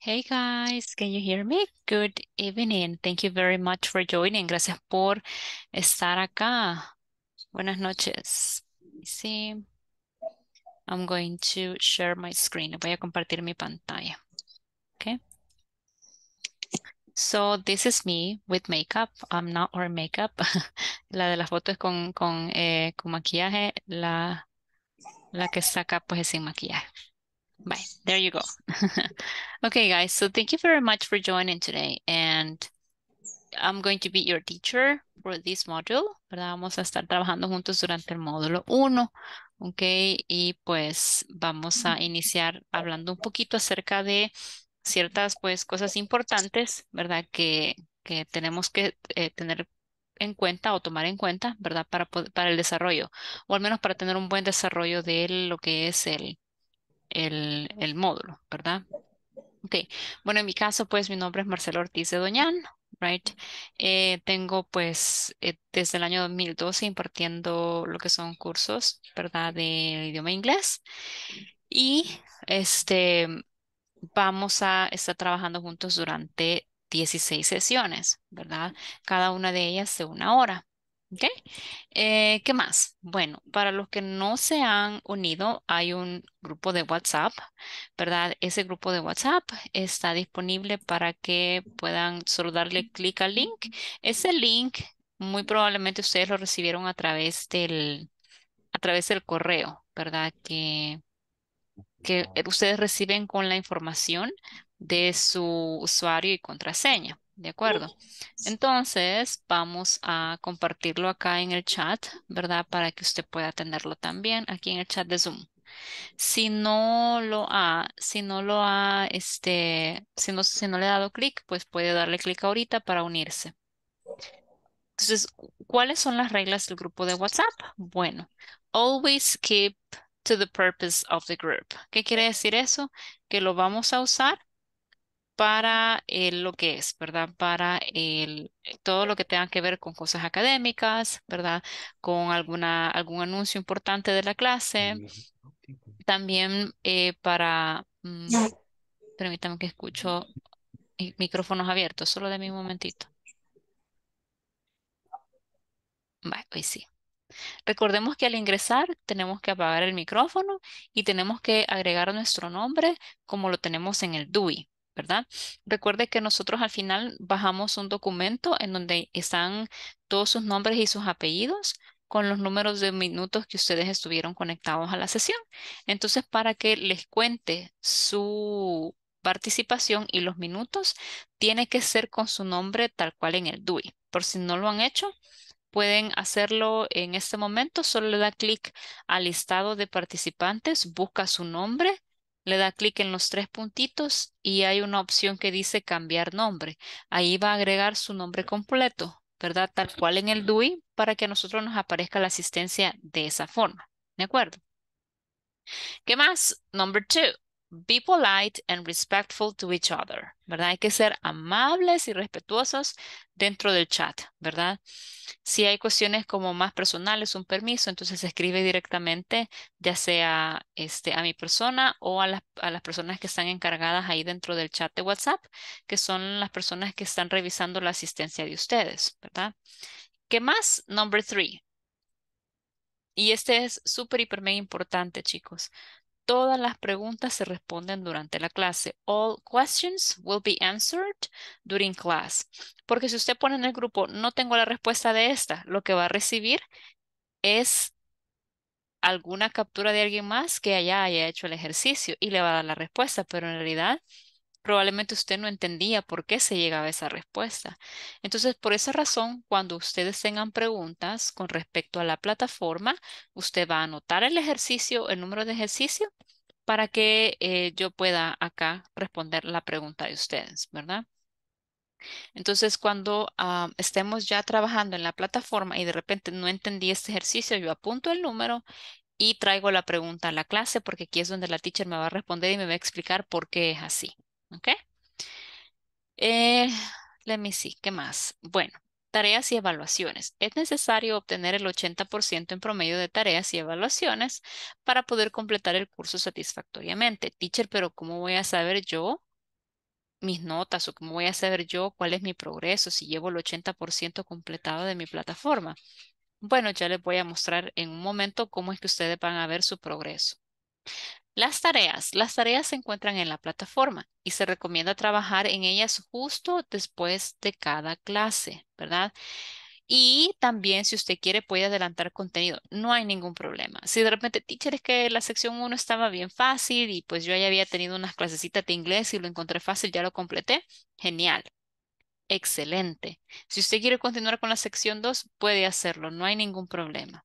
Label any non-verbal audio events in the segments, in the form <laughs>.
Hey guys, can you hear me? Good evening. Thank you very much for joining. Gracias por estar acá. Buenas noches. See, I'm going to share my screen. Voy a compartir mi pantalla. Okay. So this is me with makeup. I'm not wearing makeup. <laughs> la de las fotos con, con, eh, con maquillaje. La, la que saca pues es sin maquillaje. Bye. There you go. <laughs> okay, guys. So thank you very much for joining today. And I'm going to be your teacher for this module. ¿verdad? Vamos a estar trabajando juntos durante el módulo 1. Ok. Y pues vamos a iniciar hablando un poquito acerca de ciertas pues cosas importantes, ¿verdad? Que, que tenemos que eh, tener en cuenta o tomar en cuenta, ¿verdad? Para, para el desarrollo, o al menos para tener un buen desarrollo de lo que es el, el, módulo, ¿verdad? Ok, bueno, en mi caso, pues mi nombre es Marcelo Ortiz de Doñán, right? Eh, tengo pues eh, desde el año 2012 impartiendo lo que son cursos, ¿verdad? De idioma inglés. Y este, vamos a estar trabajando juntos durante 16 sesiones, ¿verdad? Cada una de ellas de una hora. ¿Ok? Eh, ¿Qué más? Bueno, para los que no se han unido, hay un grupo de WhatsApp, ¿verdad? Ese grupo de WhatsApp está disponible para que puedan solo darle clic al link. Ese link, muy probablemente ustedes lo recibieron a través del, a través del correo, ¿verdad? Que, que ustedes reciben con la información de su usuario y contraseña. ¿De acuerdo? Entonces, vamos a compartirlo acá en el chat, ¿verdad? Para que usted pueda tenerlo también aquí en el chat de Zoom. Si no lo ha, si no lo ha, este, si no, si no le ha dado clic, pues puede darle clic ahorita para unirse. Entonces, ¿cuáles son las reglas del grupo de WhatsApp? Bueno, always keep to the purpose of the group. ¿Qué quiere decir eso? Que lo vamos a usar para eh, lo que es, ¿verdad? Para eh, todo lo que tenga que ver con cosas académicas, ¿verdad? Con alguna, algún anuncio importante de la clase. También eh, para, mm, permítame que escucho micrófonos abiertos, solo de mi momentito. Vale, hoy sí. Recordemos que al ingresar tenemos que apagar el micrófono y tenemos que agregar nuestro nombre como lo tenemos en el DUI, ¿verdad? Recuerde que nosotros al final bajamos un documento en donde están todos sus nombres y sus apellidos con los números de minutos que ustedes estuvieron conectados a la sesión. Entonces, para que les cuente su participación y los minutos, tiene que ser con su nombre tal cual en el DUI. Por si no lo han hecho, pueden hacerlo en este momento. Solo le da clic al listado de participantes, busca su nombre, le da clic en los tres puntitos y hay una opción que dice cambiar nombre. Ahí va a agregar su nombre completo, ¿verdad? Tal cual en el DUI para que a nosotros nos aparezca la asistencia de esa forma. ¿De acuerdo? ¿Qué más? Number two be polite and respectful to each other, ¿verdad? Hay que ser amables y respetuosos dentro del chat, ¿verdad? Si hay cuestiones como más personales, un permiso, entonces se escribe directamente ya sea este, a mi persona o a las, a las personas que están encargadas ahí dentro del chat de WhatsApp, que son las personas que están revisando la asistencia de ustedes, ¿verdad? ¿Qué más? Number three. Y este es súper, hiper, importante, chicos. Todas las preguntas se responden durante la clase. All questions will be answered during class. Porque si usted pone en el grupo, no tengo la respuesta de esta, lo que va a recibir es alguna captura de alguien más que allá haya hecho el ejercicio y le va a dar la respuesta, pero en realidad probablemente usted no entendía por qué se llegaba a esa respuesta. Entonces, por esa razón, cuando ustedes tengan preguntas con respecto a la plataforma, usted va a anotar el ejercicio, el número de ejercicio, para que eh, yo pueda acá responder la pregunta de ustedes, ¿verdad? Entonces, cuando ah, estemos ya trabajando en la plataforma y de repente no entendí este ejercicio, yo apunto el número y traigo la pregunta a la clase porque aquí es donde la teacher me va a responder y me va a explicar por qué es así. Okay. Eh, let me see, ¿qué más? Bueno, tareas y evaluaciones. Es necesario obtener el 80% en promedio de tareas y evaluaciones para poder completar el curso satisfactoriamente. Teacher, pero ¿cómo voy a saber yo mis notas o cómo voy a saber yo cuál es mi progreso si llevo el 80% completado de mi plataforma? Bueno, ya les voy a mostrar en un momento cómo es que ustedes van a ver su progreso. Las tareas. Las tareas se encuentran en la plataforma y se recomienda trabajar en ellas justo después de cada clase, ¿verdad? Y también si usted quiere puede adelantar contenido, no hay ningún problema. Si de repente, teacher, es que la sección 1 estaba bien fácil y pues yo ya había tenido unas clasecitas de inglés y lo encontré fácil, ya lo completé, genial. Excelente. Si usted quiere continuar con la sección 2, puede hacerlo, no hay ningún problema.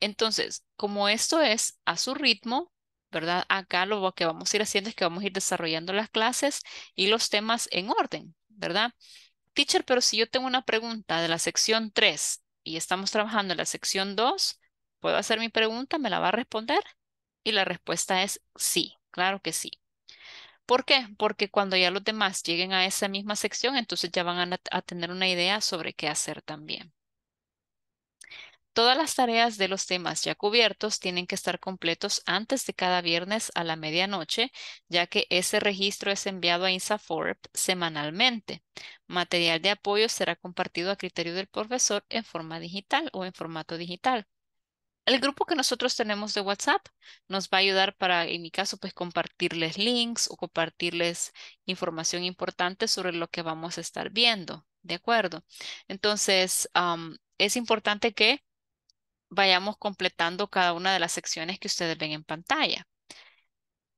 Entonces, como esto es a su ritmo, ¿verdad? Acá lo que vamos a ir haciendo es que vamos a ir desarrollando las clases y los temas en orden, ¿verdad? Teacher, pero si yo tengo una pregunta de la sección 3 y estamos trabajando en la sección 2, ¿puedo hacer mi pregunta? ¿Me la va a responder? Y la respuesta es sí, claro que sí. ¿Por qué? Porque cuando ya los demás lleguen a esa misma sección, entonces ya van a, a tener una idea sobre qué hacer también. Todas las tareas de los temas ya cubiertos tienen que estar completos antes de cada viernes a la medianoche, ya que ese registro es enviado a INSAFORP semanalmente. Material de apoyo será compartido a criterio del profesor en forma digital o en formato digital. El grupo que nosotros tenemos de WhatsApp nos va a ayudar para, en mi caso, pues compartirles links o compartirles información importante sobre lo que vamos a estar viendo, ¿de acuerdo? Entonces, es importante que vayamos completando cada una de las secciones que ustedes ven en pantalla.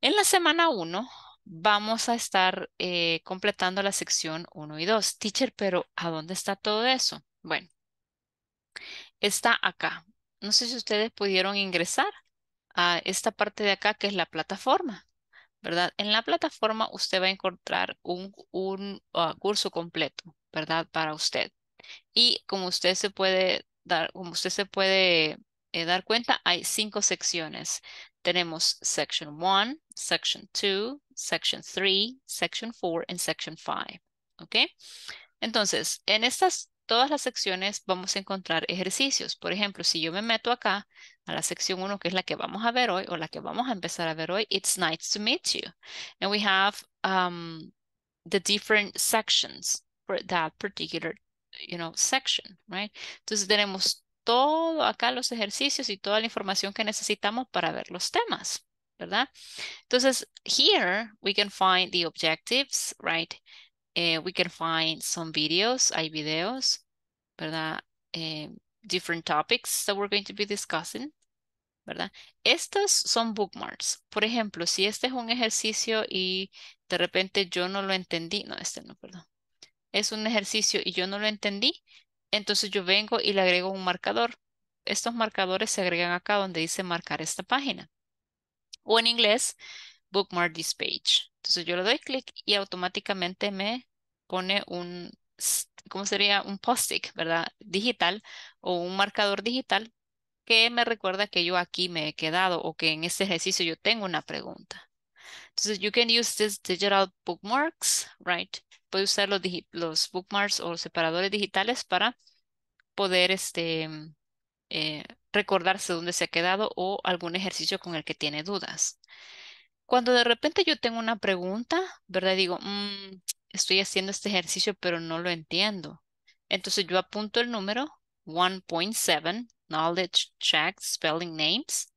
En la semana 1 vamos a estar eh, completando la sección 1 y 2. Teacher, pero ¿a dónde está todo eso? Bueno, está acá. No sé si ustedes pudieron ingresar a esta parte de acá que es la plataforma, ¿verdad? En la plataforma usted va a encontrar un, ah, curso completo, ¿verdad? Para usted. Y como usted se puede como usted se puede eh, dar cuenta, hay cinco secciones. Tenemos Section 1, Section 2, Section 3, Section 4 and Section 5. ¿Ok? Entonces, en estas todas las secciones vamos a encontrar ejercicios. Por ejemplo, si yo me meto acá a la sección 1, que es la que vamos a ver hoy, o la que vamos a empezar a ver hoy, it's nice to meet you. And we have um, the different sections for that particular you know, section, right? Entonces tenemos todo acá los ejercicios y toda la información que necesitamos para ver los temas, ¿verdad? Entonces, here we can find the objectives, right? Eh, we can find some videos, hay videos, ¿verdad? Eh, different topics that we're going to be discussing, ¿verdad? Estos son bookmarks. Por ejemplo, si este es un ejercicio y de repente yo no lo entendí, no, este no, perdón es un ejercicio y yo no lo entendí, entonces yo vengo y le agrego un marcador. Estos marcadores se agregan acá donde dice marcar esta página. O en inglés, bookmark this page. Entonces yo le doy clic y automáticamente me pone un, ¿cómo sería? Un post-it, ¿verdad? Digital o un marcador digital que me recuerda que yo aquí me he quedado o que en este ejercicio yo tengo una pregunta. Entonces, you can use these digital bookmarks, right, puede usar los, bookmarks o separadores digitales para poder este, mm, eh, recordarse dónde se ha quedado o algún ejercicio con el que tiene dudas. Cuando de repente yo tengo una pregunta, ¿verdad? Digo, mm, estoy haciendo este ejercicio, pero no lo entiendo. Entonces yo apunto el número 1.7, Knowledge Check, Spelling Names.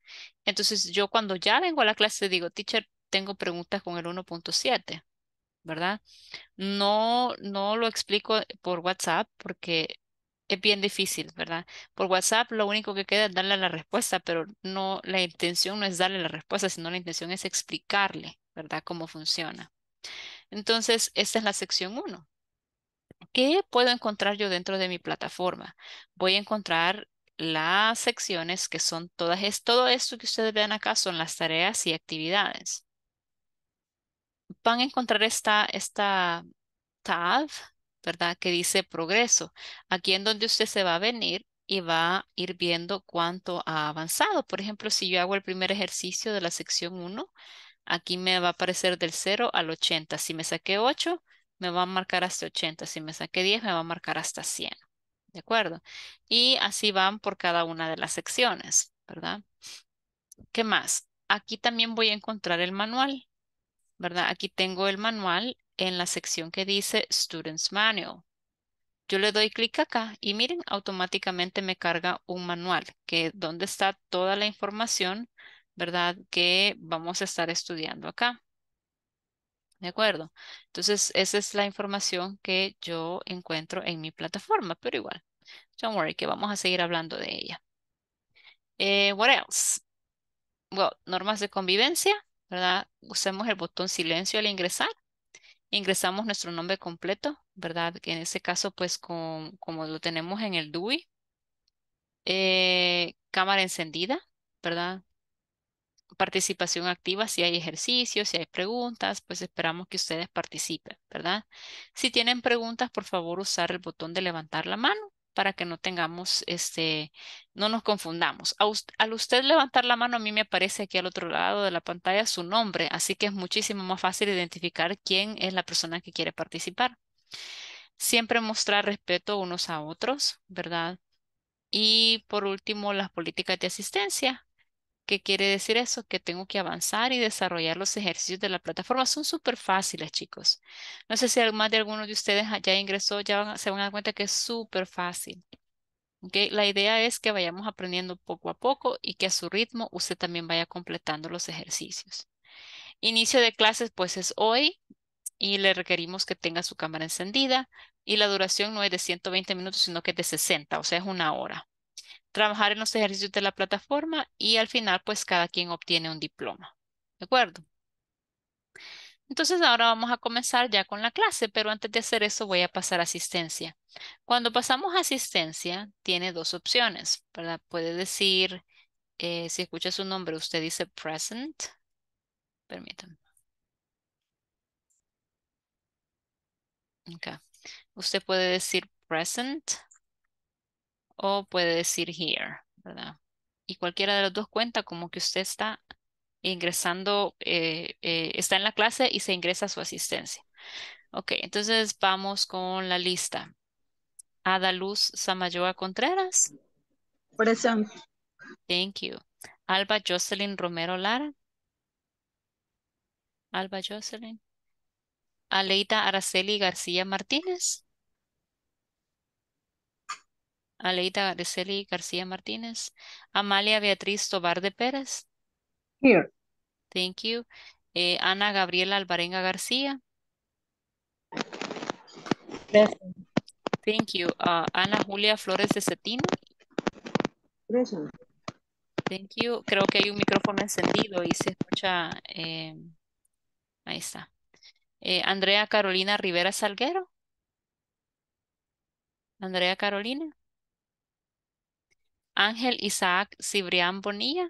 Entonces yo cuando ya vengo a la clase digo, teacher, tengo preguntas con el 1.7. ¿verdad? No, no lo explico por WhatsApp porque es bien difícil, ¿verdad? Por WhatsApp lo único que queda es darle la respuesta, pero no, la intención no es darle la respuesta, sino la intención es explicarle, ¿verdad? Cómo funciona. Entonces, esta es la sección 1. ¿Qué puedo encontrar yo dentro de mi plataforma? Voy a encontrar las secciones que son todas, es, todo esto que ustedes vean acá son las tareas y actividades van a encontrar esta, esta tab, ¿verdad? Que dice progreso. Aquí en donde usted se va a venir y va a ir viendo cuánto ha avanzado. Por ejemplo, si yo hago el primer ejercicio de la sección 1, aquí me va a aparecer del 0 al 80. Si me saqué 8, me va a marcar hasta 80. Si me saqué 10, me va a marcar hasta 100. ¿De acuerdo? Y así van por cada una de las secciones, ¿verdad? ¿Qué más? Aquí también voy a encontrar el manual. ¿verdad? Aquí tengo el manual en la sección que dice Students Manual. Yo le doy clic acá y miren, automáticamente me carga un manual, que donde está toda la información, ¿verdad? Que vamos a estar estudiando acá. ¿De acuerdo? Entonces, esa es la información que yo encuentro en mi plataforma, pero igual. Don't worry, que vamos a seguir hablando de ella. Eh, what else? Well, normas de convivencia, ¿verdad? Usemos el botón silencio al ingresar. Ingresamos nuestro nombre completo, ¿verdad? Que en ese caso, pues, como lo tenemos en el DUI. Eh, cámara encendida, ¿verdad? Participación activa, si hay ejercicios, si hay preguntas, pues esperamos que ustedes participen, ¿verdad? Si tienen preguntas, por favor, usar el botón de levantar la mano para que no tengamos, este, no nos confundamos. al usted levantar la mano, a mí me aparece aquí al otro lado de la pantalla su nombre, así que es muchísimo más fácil identificar quién es la persona que quiere participar. Siempre mostrar respeto unos a otros, ¿verdad? Y por último, las políticas de asistencia. ¿Qué quiere decir eso? Que tengo que avanzar y desarrollar los ejercicios de la plataforma. Son súper fáciles, chicos. No sé si más de algunos de ustedes ya ingresó, ya se van a dar cuenta que es súper fácil. ¿Okay? La idea es que vayamos aprendiendo poco a poco y que a su ritmo usted también vaya completando los ejercicios. Inicio de clases pues es hoy y le requerimos que tenga su cámara encendida y la duración no es de 120 minutos sino que es de 60, o sea es una hora trabajar en los ejercicios de la plataforma y al final pues cada quien obtiene un diploma. ¿De acuerdo? Entonces ahora vamos a comenzar ya con la clase, pero antes de hacer eso voy a pasar asistencia. Cuando pasamos a asistencia, tiene dos opciones, Puede decir, eh, si escucha su nombre, usted dice present. Permítanme. Usted puede decir present o puede decir here, ¿verdad? Y cualquiera de los dos cuenta como que usted está ingresando, eh, eh, está en la clase y se ingresa a su asistencia. Ok, entonces vamos con la lista. Ada Samayoa Contreras. eso. Thank you. Alba Jocelyn Romero Lara. Alba Jocelyn. Aleita Araceli García Martínez. Aleita García Martínez. Amalia Beatriz Tobar de Pérez. Thank you. Eh, Ana Gabriela Alvarenga García. Thank you. Ah, Ana Julia Flores de Cetín Present. Thank you. Creo que hay un micrófono encendido y se escucha. Eh, ahí está. Eh, Andrea Carolina Rivera Salguero. Andrea Carolina. Ángel Isaac Cibrián Bonilla.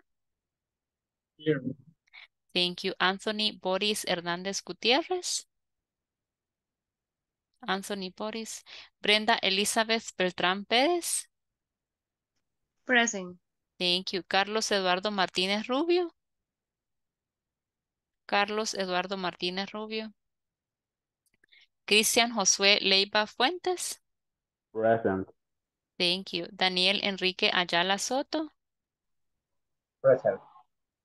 Thank you. Anthony Boris Hernández Gutiérrez. Anthony Boris. Brenda Elizabeth Beltrán Pérez. Present. Thank you. Carlos Eduardo Martínez Rubio. Carlos Eduardo Martínez Rubio. Cristian Josué Leiva Fuentes. Present. Thank you. Daniel Enrique Ayala Soto. Present.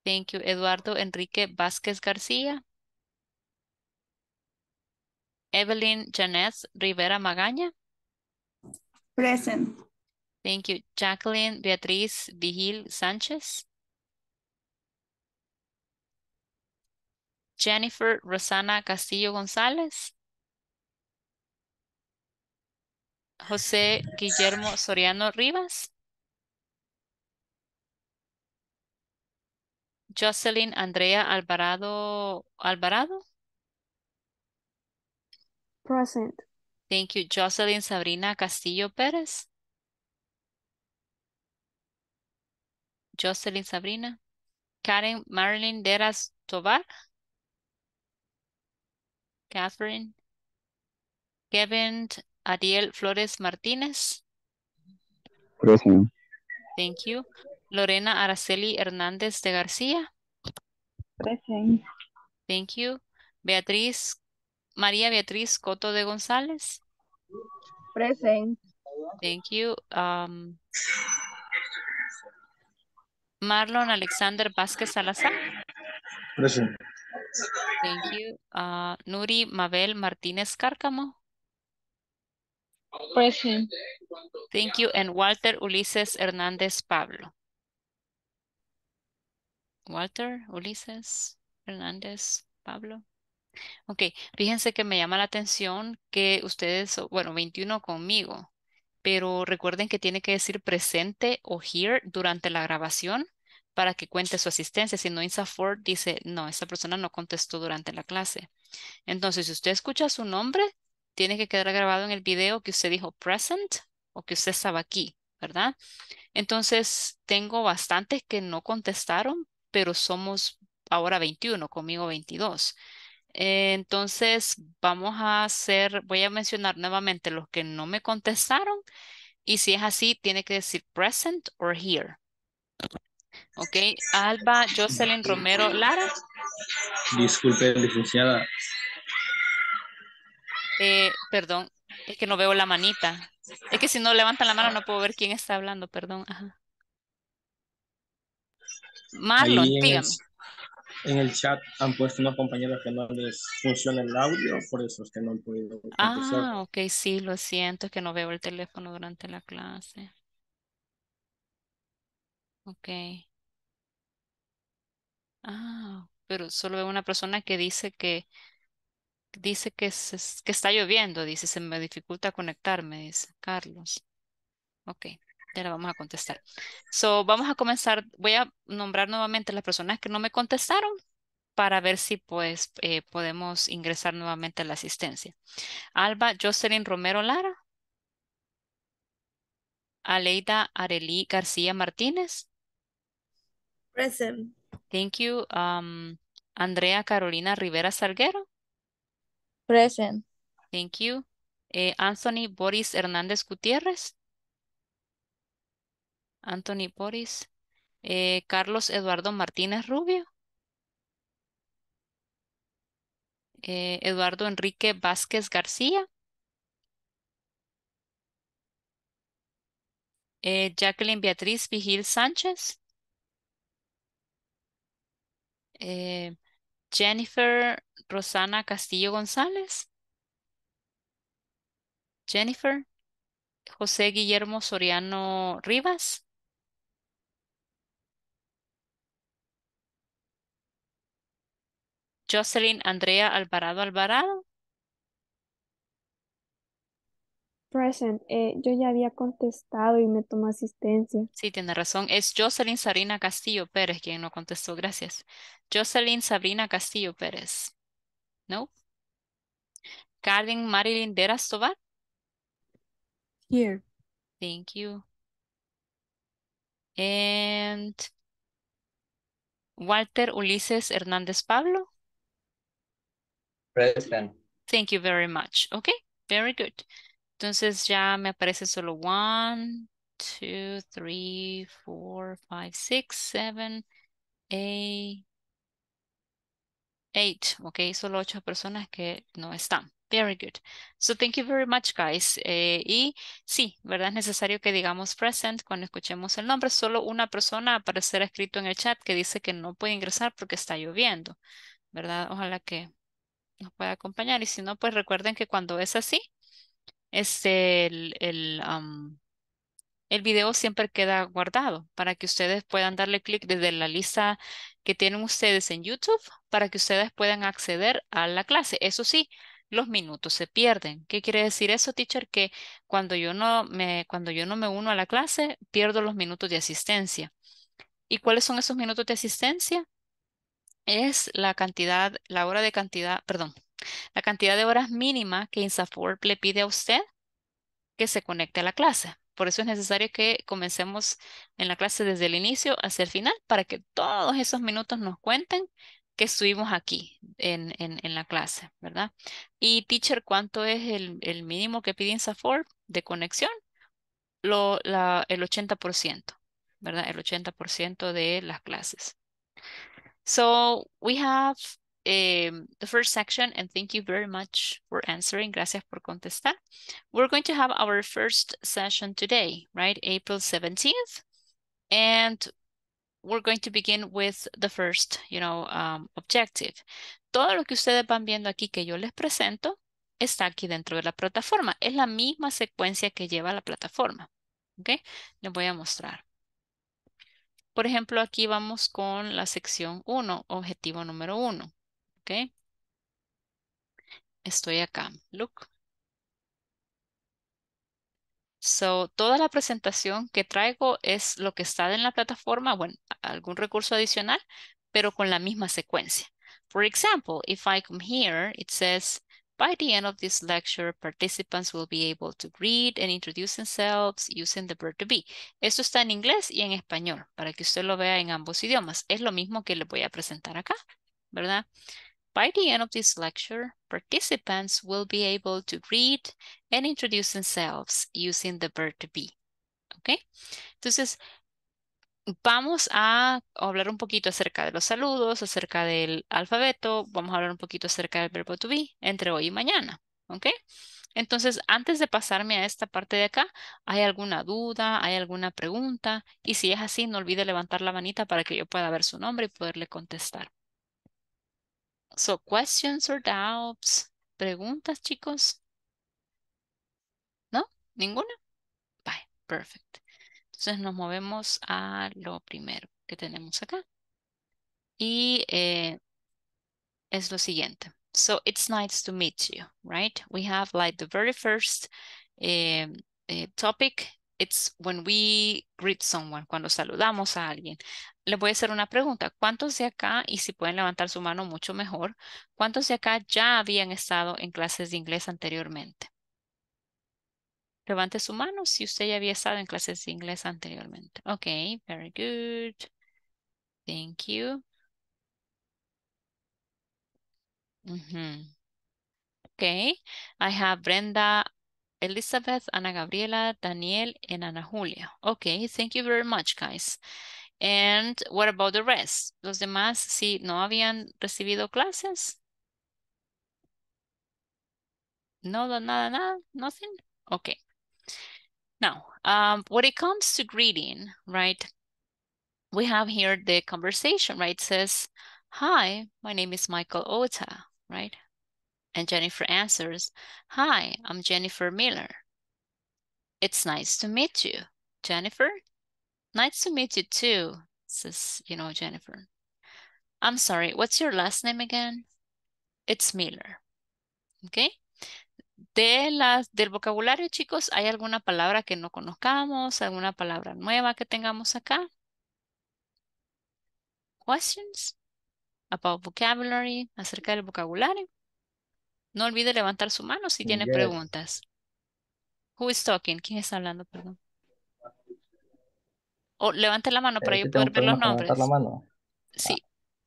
Thank you. Eduardo Enrique Vázquez García. Evelyn Janet Rivera Magaña. Present. Thank you. Jacqueline Beatriz Vigil Sánchez. Jennifer Rosana Castillo González. José Guillermo Soriano Rivas. Jocelyn Andrea Alvarado Alvarado. Present. Thank you. Jocelyn Sabrina Castillo Pérez. Jocelyn Sabrina. Karen Marilyn Deras Tobar. Catherine. Kevin Ariel Flores Martínez. Present. Thank you. Lorena Araceli Hernández de García. Present. Thank you. Beatriz, María Beatriz Coto de González. Present. Thank you. Um, Marlon Alexander Vázquez Salazar. Present. Thank you. Uh, Nuri Mabel Martínez Cárcamo. Present. Thank you. And Walter Ulises Hernández Pablo. Walter Ulises Hernández Pablo. Ok, fíjense que me llama la atención que ustedes, bueno, 21 conmigo, pero recuerden que tiene que decir presente o here durante la grabación para que cuente su asistencia. Si no, Insa dice, no, esta persona no contestó durante la clase. Entonces, si usted escucha su nombre, tiene que quedar grabado en el video que usted dijo present o que usted estaba aquí, ¿verdad? Entonces, tengo bastantes que no contestaron, pero somos ahora 21, conmigo 22. Eh, entonces, vamos a hacer, voy a mencionar nuevamente los que no me contestaron y si es así, tiene que decir present or here. Ok, Alba, Jocelyn, Romero, Lara. Disculpe, licenciada, eh, perdón, es que no veo la manita. Es que si no levantan la mano no puedo ver quién está hablando, perdón. Ajá. Marlon, en en el chat han puesto una compañeros que no les funciona el audio, por eso es que no han podido. Ah, ok, sí, lo siento, es que no veo el teléfono durante la clase. Ok. Ah, pero solo veo una persona que dice que dice que, que está lloviendo, dice, se me dificulta conectarme, dice Carlos. Ok, ya la vamos a contestar. So, vamos a comenzar, voy a nombrar nuevamente las personas que no me contestaron para ver si pues eh, podemos ingresar nuevamente a la asistencia. Alba Jocelyn Romero Lara. Aleida Arelí García Martínez. Present. Thank you. Um, Andrea Carolina Rivera Salguero. Present. Thank you. Eh, Anthony Boris Hernández Gutiérrez. Anthony Boris. Eh, Carlos Eduardo Martínez Rubio. Eh, Eduardo Enrique Vázquez García. Jacqueline Beatriz Vigil Sánchez. Jennifer Rosana Castillo González. Jennifer. José Guillermo Soriano Rivas. Jocelyn Andrea Alvarado Alvarado. present. Eh, yo ya había contestado y me tomó asistencia. Sí, tiene razón. Es Jocelyn Sabrina Castillo Pérez quien no contestó. Gracias. Jocelyn Sabrina Castillo Pérez. No. Karen Marilyn Derastova. Here. Thank you. And Walter Ulises Hernández Pablo. Present. Thank you very much. Okay, very good. Entonces ya me aparece solo 1, 2, 3, 4, 5, 6, 7, 8, Ok, solo 8 personas que no están. Very good. So thank you very much, guys. Eh, y sí, ¿verdad? Es necesario que digamos present cuando escuchemos el nombre. Solo una persona aparecerá escrito en el chat que dice que no puede ingresar porque está lloviendo, ¿verdad? Ojalá que nos pueda acompañar. Y si no, pues recuerden que cuando es así, este, el, el, el video siempre queda guardado para que ustedes puedan darle clic desde la lista que tienen ustedes en YouTube para que ustedes puedan acceder a la clase. Eso sí, los minutos se pierden. ¿Qué quiere decir eso, teacher? Que cuando yo no me, cuando yo no me uno a la clase, pierdo los minutos de asistencia. ¿Y cuáles son esos minutos de asistencia? Es la cantidad, la hora de cantidad, perdón, la cantidad de horas mínima que Insaforb le pide a usted que se conecte a la clase. Por eso es necesario que comencemos en la clase desde el inicio hacia el final para que todos esos minutos nos cuenten que estuvimos aquí en, en, la clase, ¿verdad? Y teacher, ¿cuánto es el, mínimo que pide INSAFOR de conexión? Lo, la, el 80%, ¿verdad? El 80% de las clases. So we have um, the first section, and thank you very much for answering. Gracias por contestar. We're going to have our first session today, right? April 17th. And we're going to begin with the first, you know, um, objective. Todo lo que ustedes van viendo aquí que yo les presento está aquí dentro de la plataforma. Es la misma secuencia que lleva la plataforma. ¿Ok? Les voy a mostrar. Por ejemplo, aquí vamos con la sección 1, objetivo número 1. Estoy acá, look. So, toda la presentación que traigo es lo que está en la plataforma, bueno, algún recurso adicional, pero con la misma secuencia. For example, if I come here, it says, by the end of this lecture, participants will be able to greet and introduce themselves using the verb to be. Esto está en inglés y en español, para que usted lo vea en ambos idiomas. Es lo mismo que le voy a presentar acá, ¿verdad? By the end of this lecture, participants will be able to read and introduce themselves using the verb to be. ¿Ok? Entonces, vamos a hablar un poquito acerca de los saludos, acerca del alfabeto, vamos a hablar un poquito acerca del verbo to be entre hoy y mañana. ¿okay? Entonces, antes de pasarme a esta parte de acá, ¿hay alguna duda? ¿Hay alguna pregunta? Y si es así, no olvide levantar la manita para que yo pueda ver su nombre y poderle contestar. So questions or doubts? ¿Preguntas, chicos? ¿No? ¿Ninguna? Bye, perfect. Entonces nos movemos a lo primero que tenemos acá. Y eh, es lo siguiente. So it's nice to meet you, right? We have like the very first eh, eh, topic it's when we greet someone, cuando saludamos a alguien. Le voy a hacer una pregunta. ¿Cuántos de acá, y si pueden levantar su mano mucho mejor, cuántos de acá ya habían estado en clases de inglés anteriormente? Levante su mano si usted ya había estado en clases de inglés anteriormente. Ok, very good. Thank you. Ok, I have Brenda Elizabeth, Ana Gabriela, Daniel, and Ana Julia. Okay, thank you very much, guys. And what about the rest? Los demás, si no habían recibido clases? No, nada, nada, nothing? Okay. Now, um, when it comes to greeting, right, we have here the conversation, right? It says, hi, my name is Michael Ota, right? And Jennifer answers, Hi, I'm Jennifer Miller. It's nice to meet you, Jennifer. Nice to meet you too, says, you know, Jennifer. I'm sorry, what's your last name again? It's Miller. Okay. De las, del vocabulario, chicos, ¿hay alguna palabra que no conozcamos? ¿Alguna palabra nueva que tengamos acá? Questions about vocabulary, acerca del vocabulario. No olvide levantar su mano si tiene preguntas. Who is talking? ¿Quién está hablando? Perdón. Oh, levante la mano para yo poder ver los nombres. Sí.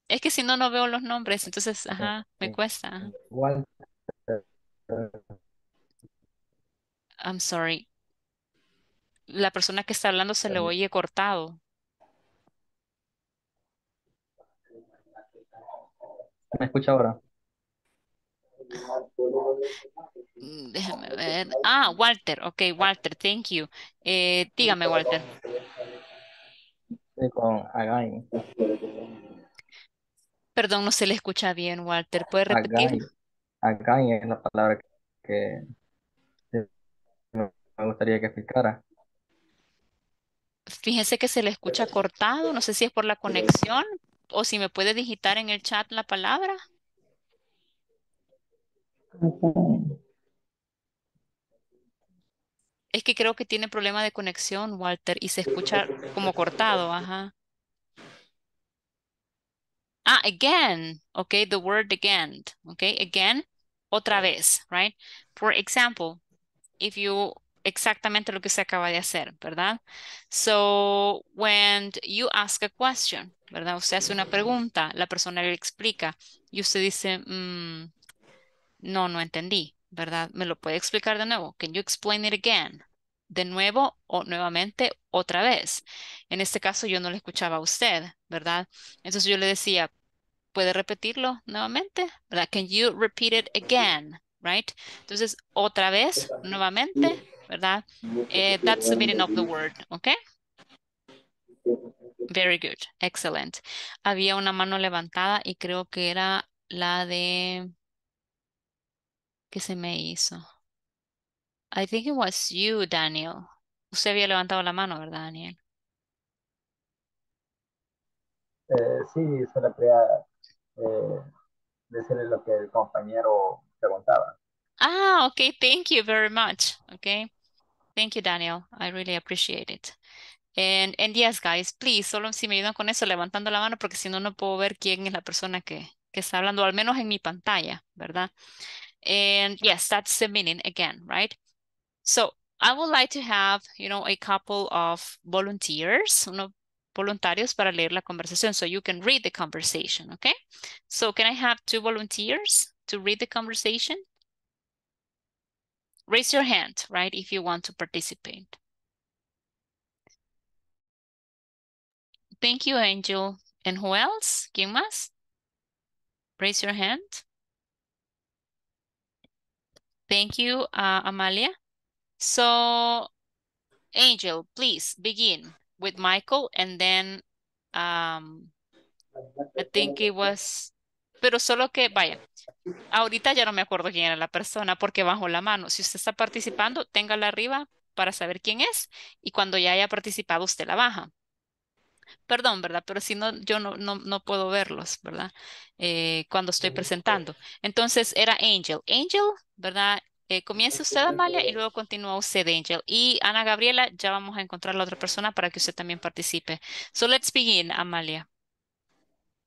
Es que si no, no veo los nombres, entonces, ajá, me cuesta. I'm sorry. La persona que está hablando se le oye cortado. ¿Me escucha ahora? Mm, déjame ver. Ah, Walter. Ok, Walter, thank you. Eh, dígame, Walter. Perdón, no se le escucha bien, Walter. ¿Puede repetir? Again, es la palabra que me gustaría que explicara. Fíjese que se le escucha cortado. No sé si es por la conexión o si me puede digitar en el chat la palabra. Es que creo que tiene problema de conexión, Walter, y se escucha como cortado, ajá. Ah, again, okay, the word again, okay, again, otra vez, right? For example, if you, exactamente lo que se acaba de hacer, ¿verdad? So, when you ask a question, ¿verdad? Usted hace una pregunta, la persona le explica y usted dice, mm, no, no entendí, ¿verdad? ¿Me lo puede explicar de nuevo? Can you explain it again? De nuevo o nuevamente otra vez. En este caso yo no le escuchaba a usted, ¿verdad? Entonces yo le decía, ¿puede repetirlo nuevamente? Can you repeat it again? Right? Entonces, otra vez, nuevamente, ¿verdad? Eh, that's the meaning of the word, ¿ok? Very good, excellent. Había una mano levantada y creo que era la de que se me hizo. I think it was you, Daniel. Usted había levantado la mano, ¿verdad, Daniel? Eh, sí, solo quería eh, decirle lo que el compañero preguntaba. Ah, okay, thank you very much. Okay, thank you, Daniel. I really appreciate it. And, and yes, guys, please, solo si me ayudan con eso, levantando la mano, porque si no, no puedo ver quién es la persona que, que está hablando, al menos en mi pantalla, ¿verdad? And yes, that's the meaning again, right? So I would like to have, you know, a couple of volunteers, you know, voluntarios para leer la conversación so you can read the conversation, okay? So can I have two volunteers to read the conversation? Raise your hand, right, if you want to participate. Thank you, Angel. And who else? ¿Quién más? Raise your hand. Thank you, uh, Amalia. So, Angel, please begin with Michael and then um, I think it was, pero solo que, vaya, ahorita ya no me acuerdo quién era la persona porque bajo la mano. Si usted está participando, téngala arriba para saber quién es y cuando ya haya participado usted la baja perdón, ¿verdad? Pero si no, yo no, no, puedo verlos, ¿verdad? Eh, cuando estoy presentando. Entonces era Angel. Angel, ¿verdad? Eh, comienza usted, Amalia, y luego continúa usted, Angel. Y Ana Gabriela, ya vamos a encontrar la otra persona para que usted también participe. So let's begin, Amalia.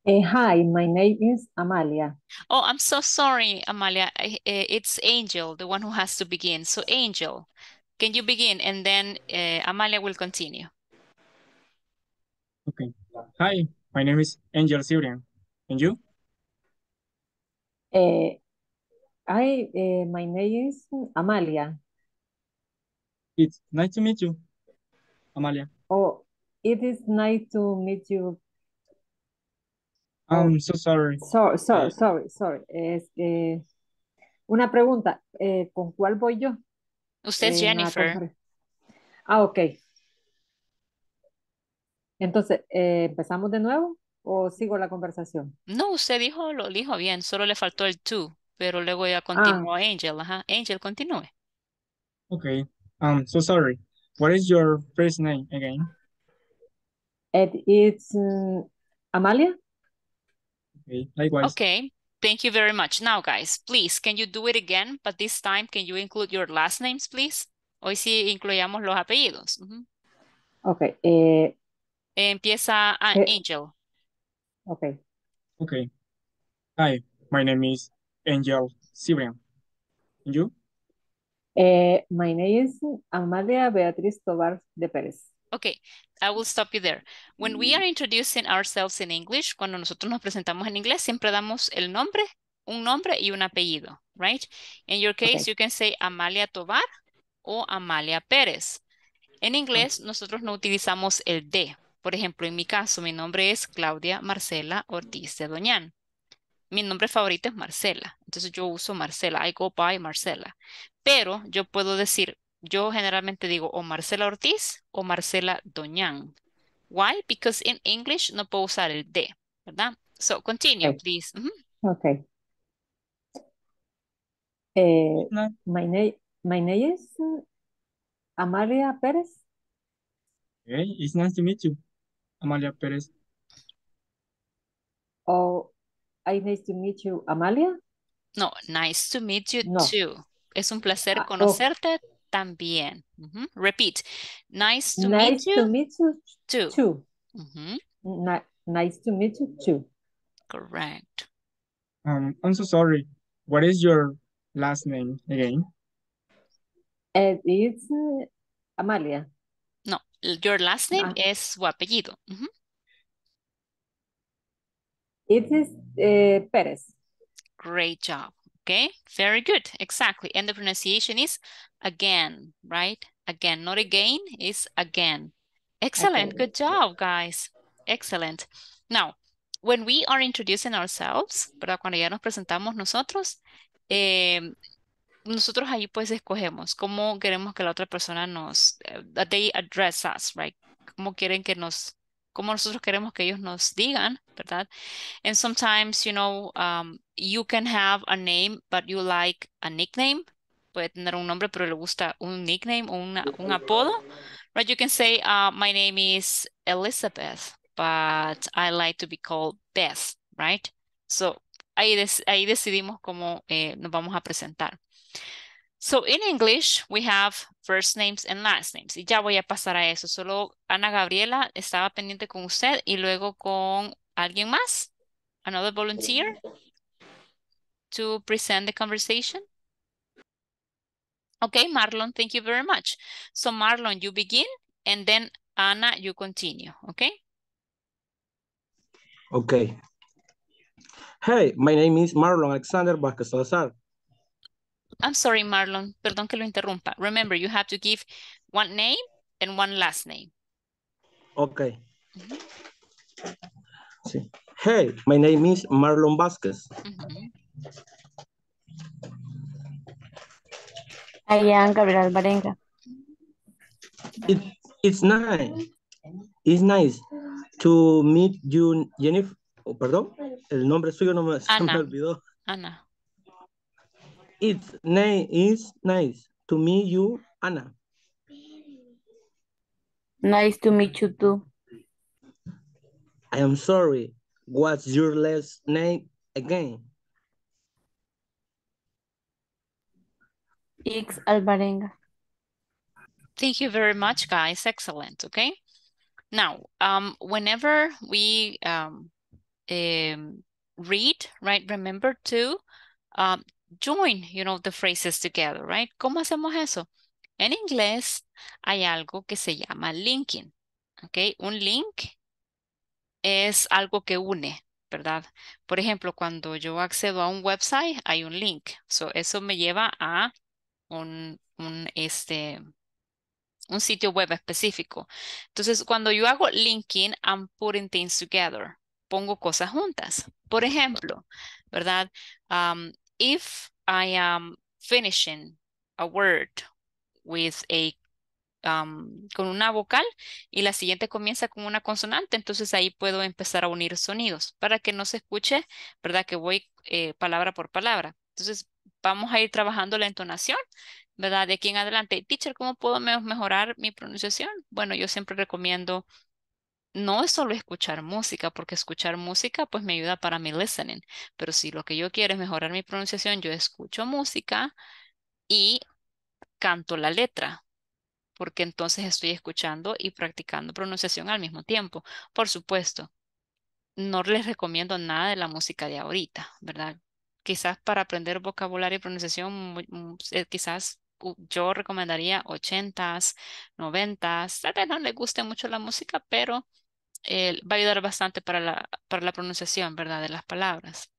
Eh, hi, my name is Amalia. Oh, I'm so sorry, Amalia. it's Angel, the one who has to begin. So Angel, can you begin? And then Amalia will continue. Okay. Hi, my name is Angel Syrian. And you? Uh, eh, I, uh, eh, my name is Amalia. It's nice to meet you, Amalia. Oh, it is nice to meet you. I'm oh, so sorry. So, so, sorry, sorry. Es, eh, una pregunta, eh, ¿con cuál voy yo? Usted es eh, Jennifer. Ah, okay. Entonces, eh, ¿empezamos de nuevo o sigo la conversación? No, usted dijo, lo dijo bien, solo le faltó el tú, pero luego ya ah. continuó Angel. Angel, continúe. Okay. Um, so sorry. What is your first name again? It mm, Amalia. Okay, likewise. Okay. Thank you very much. Now, guys, please, can you do it again? But this time, can you include your last names, please? Hoy sí incluyamos los apellidos. Ok, Okay. Eh, Empieza a ah, eh, Angel. Okay. Okay. Hi, my name is Angel Sibrian. you? Eh, my name is Amalia Beatriz Tovar de Pérez. Okay, I will stop you there. When we are introducing ourselves in English, cuando nosotros nos presentamos en inglés, siempre damos el nombre, un nombre y un apellido, right? In your case, you can say Amalia Tovar o Amalia Pérez. En inglés, nosotros no utilizamos el de, por ejemplo, en mi caso, mi nombre es Claudia Marcela Ortiz de Doñán. Mi nombre favorito es Marcela, entonces yo uso Marcela, I go by Marcela. Pero yo puedo decir, yo generalmente digo o Marcela Ortiz o Marcela Doñán. Why? Because in English no puedo usar el D, ¿verdad? So continue, please. Okay. Eh, my, name, is Amalia Pérez. it's nice to meet you. Amalia Perez. Oh, I nice to meet you, Amalia. No, nice to meet you no. too. Es un placer ah, oh. conocerte oh. también. Uh -huh. Repeat. Nice to nice meet you. Nice to meet you too. too. Mm -hmm. nice to meet you too. Correct. Um, I'm so sorry. What is your last name again? Eh, it is uh, Amalia your last name ah. es su apellido. Uh -huh. It is uh, eh, Perez. Great job. Okay, very good. Exactly. And the pronunciation is again, right? Again, not again, is again. Excellent. Good job, guys. Excellent. Now, when we are introducing ourselves, ¿verdad? Cuando ya nos presentamos nosotros, eh, nosotros ahí pues escogemos cómo queremos que la otra persona nos, eh, address us, right? Cómo quieren que nos, cómo nosotros queremos que ellos nos digan, ¿verdad? And sometimes, you know, um, you can have a name, but you like a nickname. Puede tener un nombre, pero le gusta un nickname o un apodo. Right? You can say, uh, my name is Elizabeth, but I like to be called Beth, right? So, ahí, ahí decidimos cómo eh, nos vamos a presentar. So in English, we have first names and last names. Y ya voy a pasar a eso. Solo Ana Gabriela estaba pendiente con usted y luego con alguien más. Another volunteer to present the conversation. Okay, Marlon, thank you very much. So Marlon, you begin and then Ana, you continue, okay? Okay. Hey, my name is Marlon Alexander Vázquez Salazar. I'm sorry, Marlon, perdón que lo interrumpa. Remember, you have to give one name and one last name. Okay. Hey, my name is Marlon Vázquez. I am Gabriel Barenga. it's nice. It's nice to meet you, Jennifer. Oh, perdón, el nombre suyo no me, Se me olvidó. Ana. It's nice. It's nice to meet you, Anna. Nice to meet you too. I am sorry. What's your last name again? X Alvarenga. Thank you very much, guys. Excellent. Okay. Now, um, whenever we um, um, read, right, remember to um, join, you know, the phrases together, right? ¿Cómo hacemos eso? En inglés hay algo que se llama linking, ¿ok? Un link es algo que une, ¿verdad? Por ejemplo, cuando yo accedo a un website, hay un link. So, eso me lleva a un, un, este, un sitio web específico. Entonces, cuando yo hago linking, I'm putting things together. Pongo cosas juntas. Por ejemplo, ¿verdad? if I am finishing a word with a um, con una vocal y la siguiente comienza con una consonante, entonces ahí puedo empezar a unir sonidos para que no se escuche, ¿verdad? Que voy eh, palabra por palabra. Entonces vamos a ir trabajando la entonación, ¿verdad? De aquí en adelante. Teacher, ¿cómo puedo mejorar mi pronunciación? Bueno, yo siempre recomiendo no es solo escuchar música, porque escuchar música pues me ayuda para mi listening, pero si lo que yo quiero es mejorar mi pronunciación, yo escucho música y canto la letra, porque entonces estoy escuchando y practicando pronunciación al mismo tiempo. Por supuesto, no les recomiendo nada de la música de ahorita, ¿verdad? Quizás para aprender vocabulario y pronunciación, mm, eh, quizás yo recomendaría ochentas, noventas. 90s, tal vez no les guste mucho la música, pero eh, va a ayudar bastante para la, para la pronunciación, ¿verdad? De las palabras.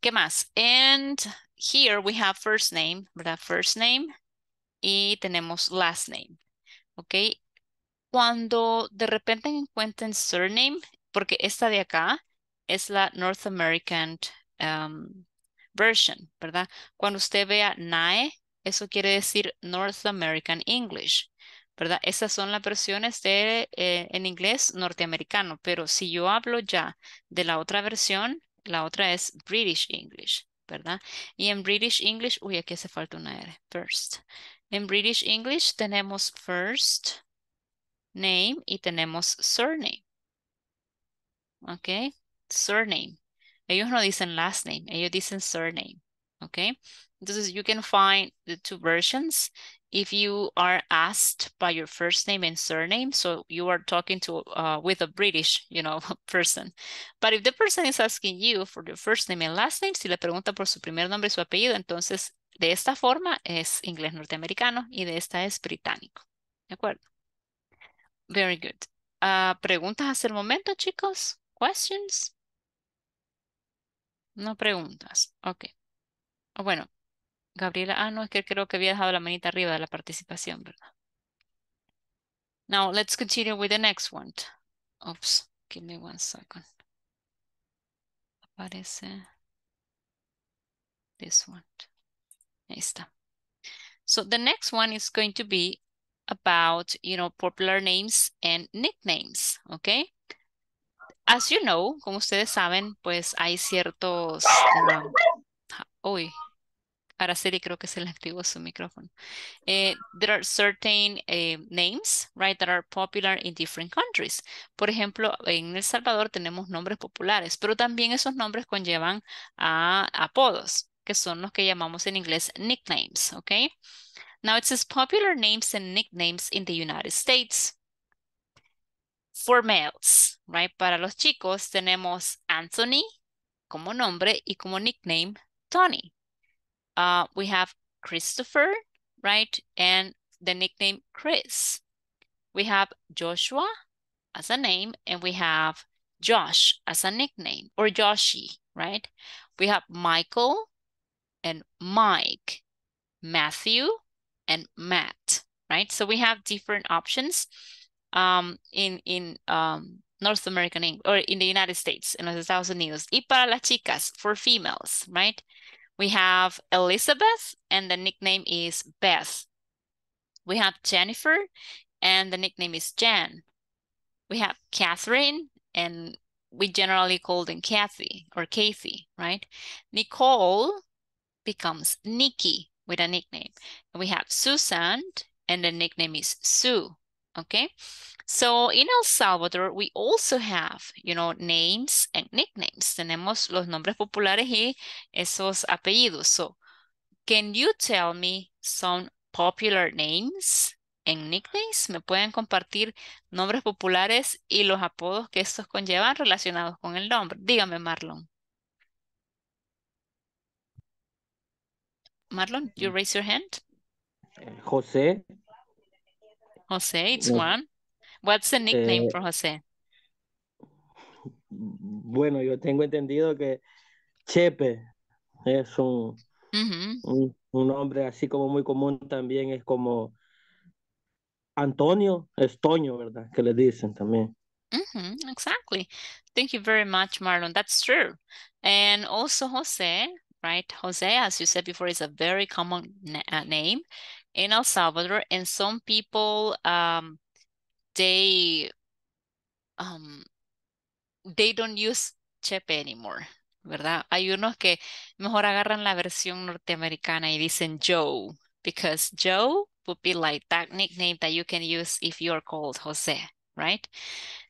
¿Qué más? And here we have first name, ¿verdad? First name y tenemos last name, ¿ok? Cuando de repente encuentren surname, porque esta de acá es la North American um, version, ¿verdad? Cuando usted vea NAE, eso quiere decir North American English. ¿verdad? Esas son las versiones de, eh, en inglés norteamericano, pero si yo hablo ya de la otra versión, la otra es British English, ¿verdad? Y en British English, uy, aquí hace falta una R, first. En British English tenemos first name y tenemos surname. ¿Ok? Surname. Ellos no dicen last name, ellos dicen surname. ¿Ok? Entonces, you can find the two versions if you are asked by your first name and surname, so you are talking to uh, with a British, you know, <laughs> person. But if the person is asking you for your first name and last name, si le pregunta por su primer nombre y su apellido, entonces de esta forma es inglés norteamericano y de esta es británico. ¿De acuerdo? Very good. Uh, ¿Preguntas hasta el momento, chicos? ¿Questions? No preguntas. Ok. Bueno, Gabriela, ah, no, es que creo que había dejado la manita arriba de la participación, ¿verdad? Now, let's continue with the next one. Oops, give me one second. Aparece this one. Ahí está. So the next one is going to be about, you know, popular names and nicknames, okay? As you know, como ustedes saben, pues hay ciertos... Um, para y creo que se le activó su micrófono. Eh, there are certain eh, names, right, that are popular in different countries. Por ejemplo, en El Salvador tenemos nombres populares, pero también esos nombres conllevan a apodos, que son los que llamamos en inglés nicknames, okay? Now it says popular names and nicknames in the United States. For males, right? Para los chicos tenemos Anthony como nombre y como nickname Tony. uh, we have Christopher, right? And the nickname Chris. We have Joshua as a name, and we have Josh as a nickname, or Joshi, right? We have Michael and Mike, Matthew and Matt, right? So we have different options um, in, in um, North American English, or in the United States, en los Estados Unidos. Y para las chicas, for females, right? We have Elizabeth, and the nickname is Beth. We have Jennifer, and the nickname is Jen. We have Catherine, and we generally call them Kathy or Kathy, right? Nicole becomes Nikki with a nickname. We have Susan, and the nickname is Sue, okay? So in El Salvador, we also have, you know, names and nicknames. Tenemos los nombres populares y esos apellidos. So can you tell me some popular names and nicknames? ¿Me pueden compartir nombres populares y los apodos que estos conllevan relacionados con el nombre? Dígame, Marlon. Marlon, you mm. raise your hand. Eh, José. José, it's one. What's the nickname eh, for José? Bueno, yo tengo entendido que Chepe es un, uh -huh. un, un, nombre así como muy común también, es como Antonio, Estoño, ¿verdad? Que le dicen también. Mm -hmm, exactly. Thank you very much, Marlon. That's true. And also Jose, right? Jose, as you said before, is a very common na uh, name in El Salvador. And some people um, they um they don't use chepe anymore, ¿verdad? Hay unos que mejor agarran la versión norteamericana y dicen Joe because Joe would be like that nickname that you can use if you're called Jose, right?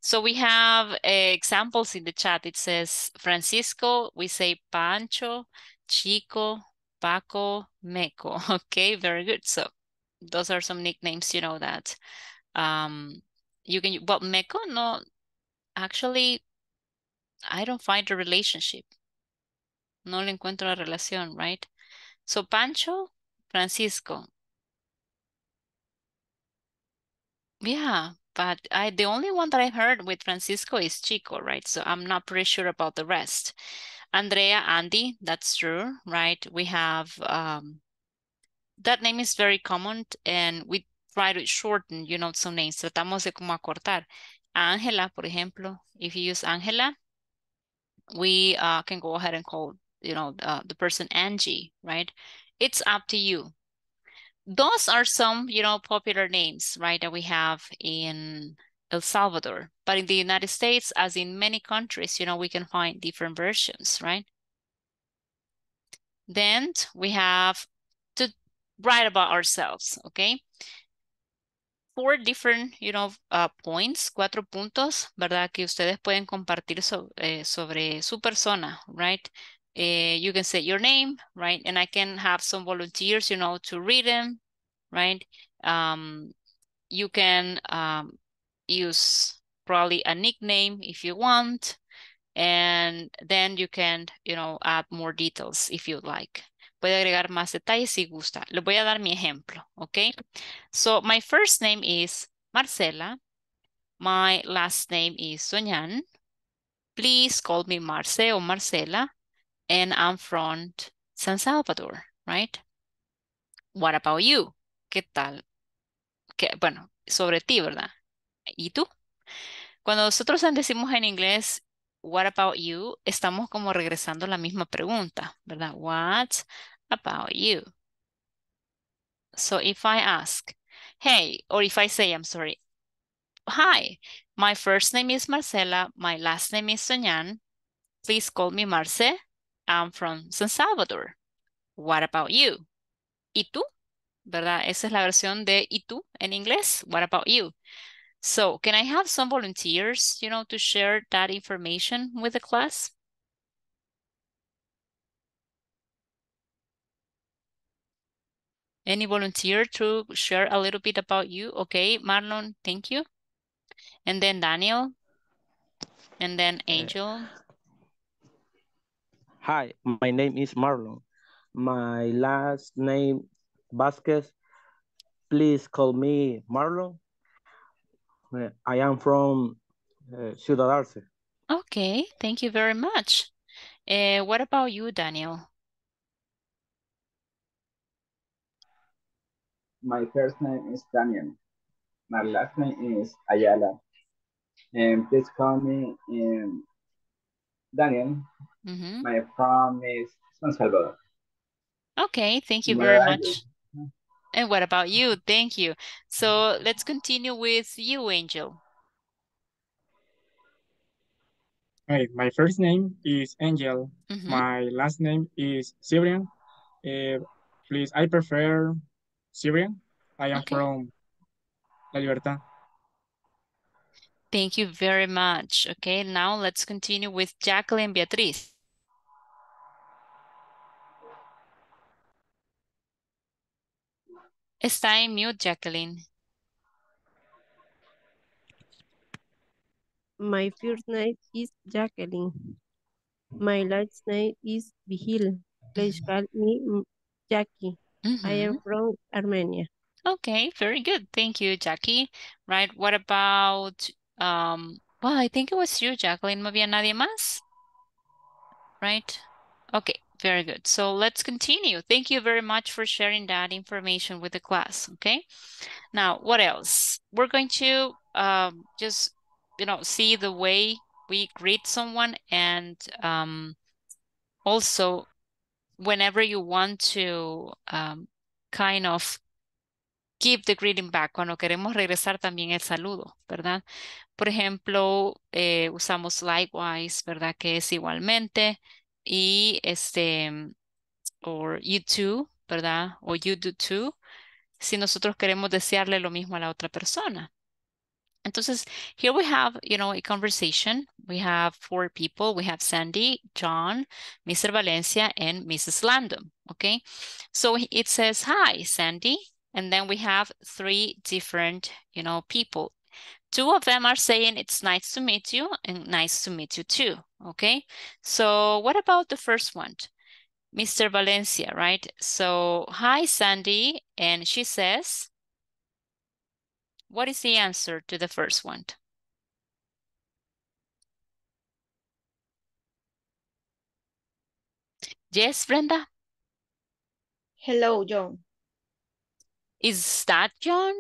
So we have uh, examples in the chat. It says Francisco, we say Pancho, Chico, Paco, Meco. <laughs> Okay, very good. So those are some nicknames, you know, that um, you can but Meko no actually I don't find a relationship. No le encuentro la relación, right? So Pancho, Francisco. Yeah, but I the only one that I heard with Francisco is Chico, right? So I'm not pretty sure about the rest. Andrea, Andy, that's true, right? We have um, that name is very common and we try to shorten, you know, some names. Tratamos de como acortar. Angela, por ejemplo, if you use Angela, we uh, can go ahead and call, you know, uh, the person Angie, right? It's up to you. Those are some, you know, popular names, right, that we have in El Salvador. But in the United States, as in many countries, you know, we can find different versions, right? Then we have to write about ourselves, okay? four different, you know, uh, points, cuatro puntos, ¿verdad? Que ustedes pueden compartir so, eh, sobre su persona, right? Eh, you can say your name, right? And I can have some volunteers, you know, to read them, right? Um, you can um, use probably a nickname if you want, and then you can, you know, add more details if you like. Puede agregar más detalles si gusta. Les voy a dar mi ejemplo, ¿ok? So, my first name is Marcela. My last name is Soñan. Please call me Marce o Marcela. And I'm from San Salvador, right? What about you? ¿Qué tal? qué bueno, sobre ti, ¿verdad? ¿Y tú? Cuando nosotros decimos en inglés, what about you, estamos como regresando la misma pregunta, ¿verdad? What about you. So if I ask, hey, or if I say, I'm sorry, hi, my first name is Marcela, my last name is Sonian. Please call me Marce. I'm from San Salvador. What about you? ¿Y tú? ¿Verdad? Esa es la versión de ¿y tú? en inglés. What about you? So, can I have some volunteers, you know, to share that information with the class? Any volunteer to share a little bit about you? Okay, Marlon, thank you. And then Daniel, and then eh, Angel. Hi, my name is Marlon. My last name, Vasquez. Please call me Marlon. Eh, I am from uh, Ciudad Arce. Okay, thank you very much. Uh, what about you, Daniel? My first name is Daniel. My last name is Ayala. And please call me um, Daniel. Mm -hmm. My from is San Salvador. Okay, thank you very much. You? And what about you? Thank you. So let's continue with you, Angel. Hi, my first name is Angel. Mm -hmm. My last name is Cibrian. Uh, please, I prefer Syrian. I am okay. from La Libertad. Thank you very much. Okay, now let's continue with Jacqueline Beatriz. Está en mute, Jacqueline. My first name is Jacqueline. My last name is Vigil. Please call me Jackie. Mm -hmm. I am mm-hmm. from Armenia. Okay, very good. Thank you, Jackie. Right, what about, um, well, I think it was you, Jacqueline. Maybe nadie más? Right? Okay, very good. So let's continue. Thank you very much for sharing that information with the class, okay? Now, what else? We're going to um, just, you know, see the way we greet someone and um, also whenever you want to um, kind of keep the greeting back, cuando queremos regresar también el saludo, ¿verdad? Por ejemplo, eh, usamos likewise, ¿verdad? Que es igualmente. Y este, or you too, ¿verdad? O you do too, si nosotros queremos desearle lo mismo a la otra persona. Entonces, here we have, you know, a conversation. We have four people. We have Sandy, John, Mr. Valencia, and Mrs. Landon, okay? So it says, hi, Sandy. And then we have three different, you know, people. Two of them are saying, it's nice to meet you and nice to meet you too, okay? So what about the first one? Mr. Valencia, right? So, hi, Sandy. And she says, what is the answer to the first one? Yes, Brenda? Hello, John. Is that John?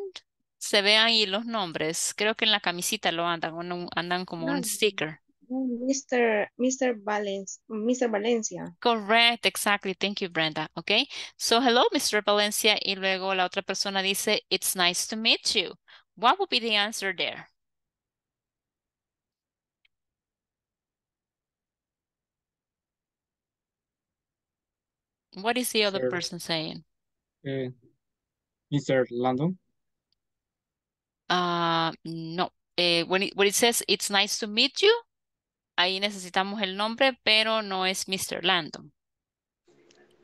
Se ve ahí los nombres. Creo que en la camisita lo andan, un, andan como no, un sticker. Mr. Mr. Valence, Mr. Valencia. Correct, exactly. Thank you, Brenda. Okay. So, hello, Mr. Valencia. Y luego la otra persona dice, it's nice to meet you. What would be the answer there? What is the other Sir, person saying? Uh, eh, Mr. Landon? Uh, ah, no. Eh, when it, when it says, it's nice to meet you, ahí necesitamos el nombre, pero no es Mr. Landon.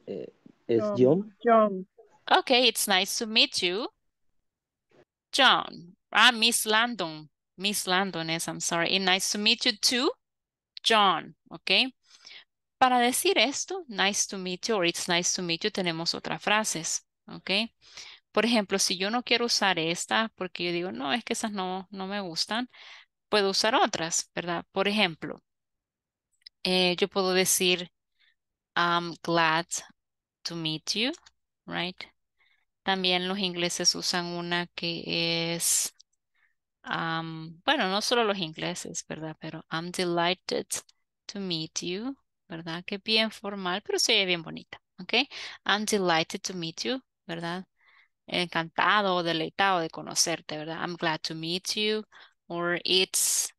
Eh, es John. John. Okay, it's nice to meet you. John. Ah, Miss Landon. Miss Landon es, I'm sorry. And nice to meet you too, John. Ok. Para decir esto, nice to meet you or it's nice to meet you, tenemos otras frases. Ok. Por ejemplo, si yo no quiero usar esta, porque yo digo, no, es que esas no, no me gustan, puedo usar otras, ¿verdad? Por ejemplo, eh, yo puedo decir, I'm glad to meet you, right? También los ingleses usan una que es, bueno, no solo los ingleses, ¿verdad? Pero I'm delighted to meet you, ¿verdad? Que bien formal, pero se bien bonita, ¿ok? I'm delighted to meet you, ¿verdad? Encantado o deleitado de conocerte, ¿verdad? I'm glad to meet you, or it's,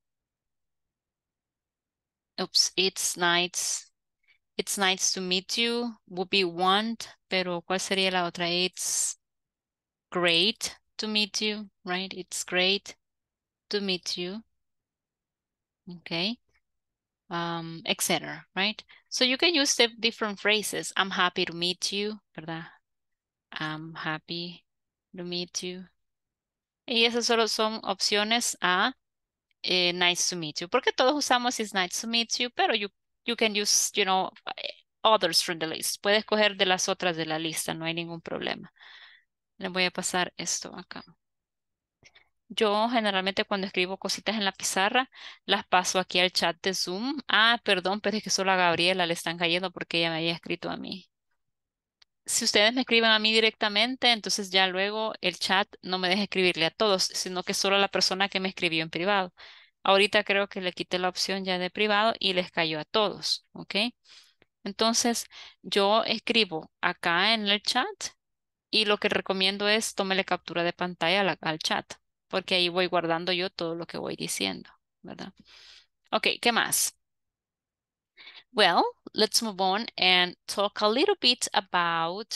oops, it's nice It's nice to meet you. Would be want, pero ¿cuál sería la otra? It's great to meet you, right? It's great to meet you. Okay. Um, etc. Right? So you can use the different phrases. I'm happy to meet you, ¿verdad? I'm happy to meet you. Y esas solo son opciones a eh, nice to meet you. Porque todos usamos is nice to meet you, pero you, you can use, you know, others from the list. Puedes coger de las otras de la lista, no hay ningún problema. Les voy a pasar esto acá. Yo generalmente cuando escribo cositas en la pizarra, las paso aquí al chat de Zoom. Ah, perdón, pero es que solo a Gabriela le están cayendo porque ella me había escrito a mí. Si ustedes me escriben a mí directamente, entonces ya luego el chat no me deja escribirle a todos, sino que solo a la persona que me escribió en privado. Ahorita creo que le quité la opción ya de privado y les cayó a todos, ¿ok? Entonces, yo escribo acá en el chat y lo que recomiendo es tómele captura de pantalla al, chat, porque ahí voy guardando yo todo lo que voy diciendo, ¿verdad? Ok, ¿qué más? Well, let's move on and talk a little bit about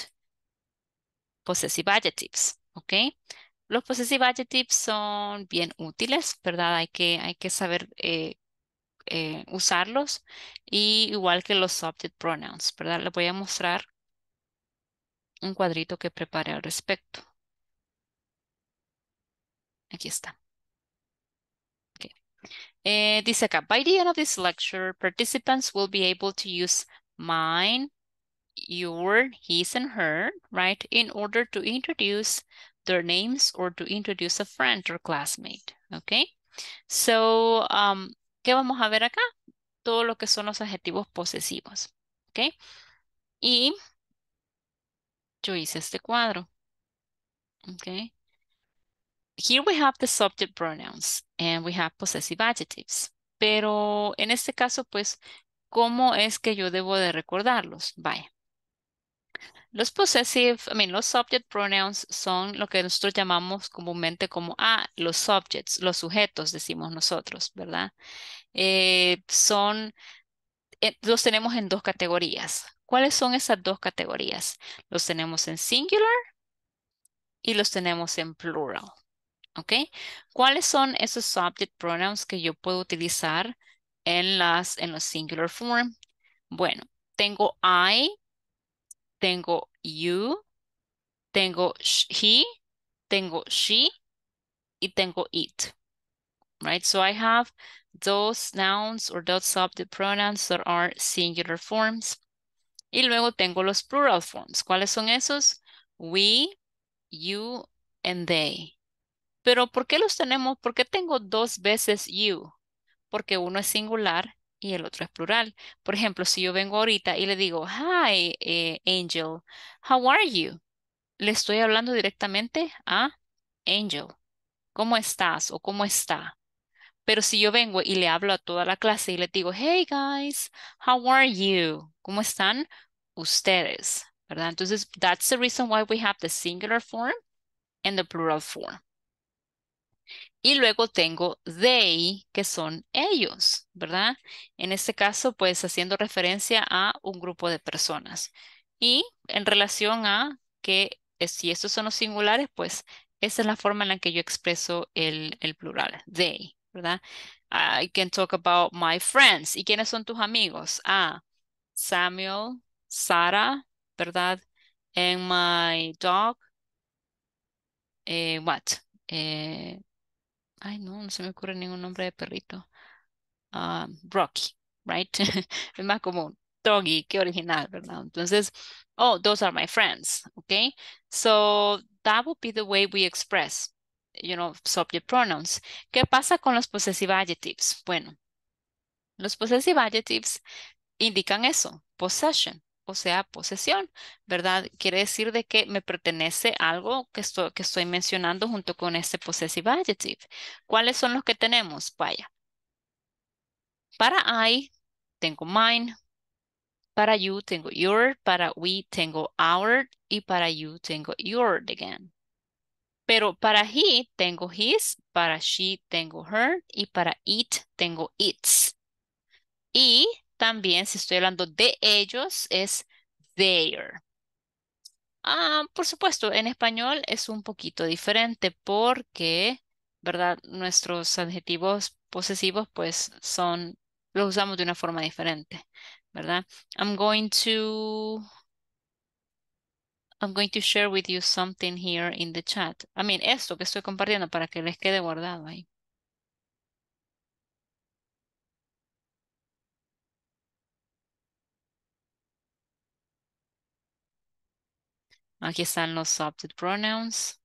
possessive adjectives, ¿ok? Los possessive adjectives son bien útiles, ¿verdad? Hay que, hay que saber eh, eh, usarlos y igual que los subject pronouns, ¿verdad? Les voy a mostrar un cuadrito que prepare al respecto. Aquí está. Okay. Eh, dice acá, by the end of this lecture, participants will be able to use mine, your, his, and her, right, in order to introduce their names or to introduce a friend or classmate, okay? So, um, ¿qué vamos a ver acá? Todo lo que son los adjetivos posesivos, okay? Y yo hice este cuadro. Okay. Here we have the subject pronouns and we have possessive adjectives. Pero en este caso, pues, ¿cómo es que yo debo de recordarlos? Vaya. Los possessive, I mean, los subject pronouns son lo que nosotros llamamos comúnmente como, a ah, los subjects, los sujetos, decimos nosotros, ¿verdad? Eh, son los tenemos en dos categorías. ¿Cuáles son esas dos categorías? Los tenemos en singular y los tenemos en plural. ¿Cuáles son esos subject pronouns que yo puedo utilizar en, las, en los singular form? Bueno, tengo I, tengo you, tengo he, tengo she y tengo it right? So I have those nouns or those subject pronouns that are singular forms. Y luego tengo los plural forms. ¿Cuáles son esos? We, you, and they. Pero ¿por qué los tenemos? ¿Por qué tengo dos veces you? Porque uno es singular y el otro es plural. Por ejemplo, si yo vengo ahorita y le digo, hi, eh, Angel, how are you? Le estoy hablando directamente a Angel. ¿Cómo estás o cómo está? Pero si yo vengo y le hablo a toda la clase y le digo, hey guys, how are you? ¿Cómo están ustedes? ¿Verdad? Entonces, that's the reason why we have the singular form and the plural form. Y luego tengo they, que son ellos, ¿verdad? En este caso, pues haciendo referencia a un grupo de personas. Y en relación a que eh, si estos son los singulares, pues esa es la forma en la que yo expreso el, el plural, they. ¿verdad? I ah, can talk about my friends. ¿Y quiénes son tus amigos? Ah, Samuel, Sara, ¿verdad? And my dog. Eh, what? Eh, ay, no, no se me ocurre ningún nombre de perrito. Ah, Rocky, right? <laughs> es más común. Doggy, qué original, ¿verdad? Entonces, oh, those are my friends, okay? So that would be the way we express you know, subject pronouns. ¿Qué pasa con los possessive adjectives? Bueno, los possessive adjectives indican eso, possession, o sea, posesión, ¿verdad? Quiere decir de que me pertenece algo que estoy, que estoy mencionando junto con este possessive adjective. ¿Cuáles son los que tenemos? Vaya. Para I, tengo mine. Para you, tengo your. Para we, tengo our. Y para you, tengo your again. Pero para he tengo his, para she tengo her y para it tengo its. Y también si estoy hablando de ellos es their. Ah, por supuesto, en español es un poquito diferente porque, ¿verdad? Nuestros adjetivos posesivos pues son, los usamos de una forma diferente, ¿verdad? I'm going to I'm going to share with you something here in the chat. I mean, esto que estoy compartiendo para que les quede guardado ahí. Aquí están los subject pronouns.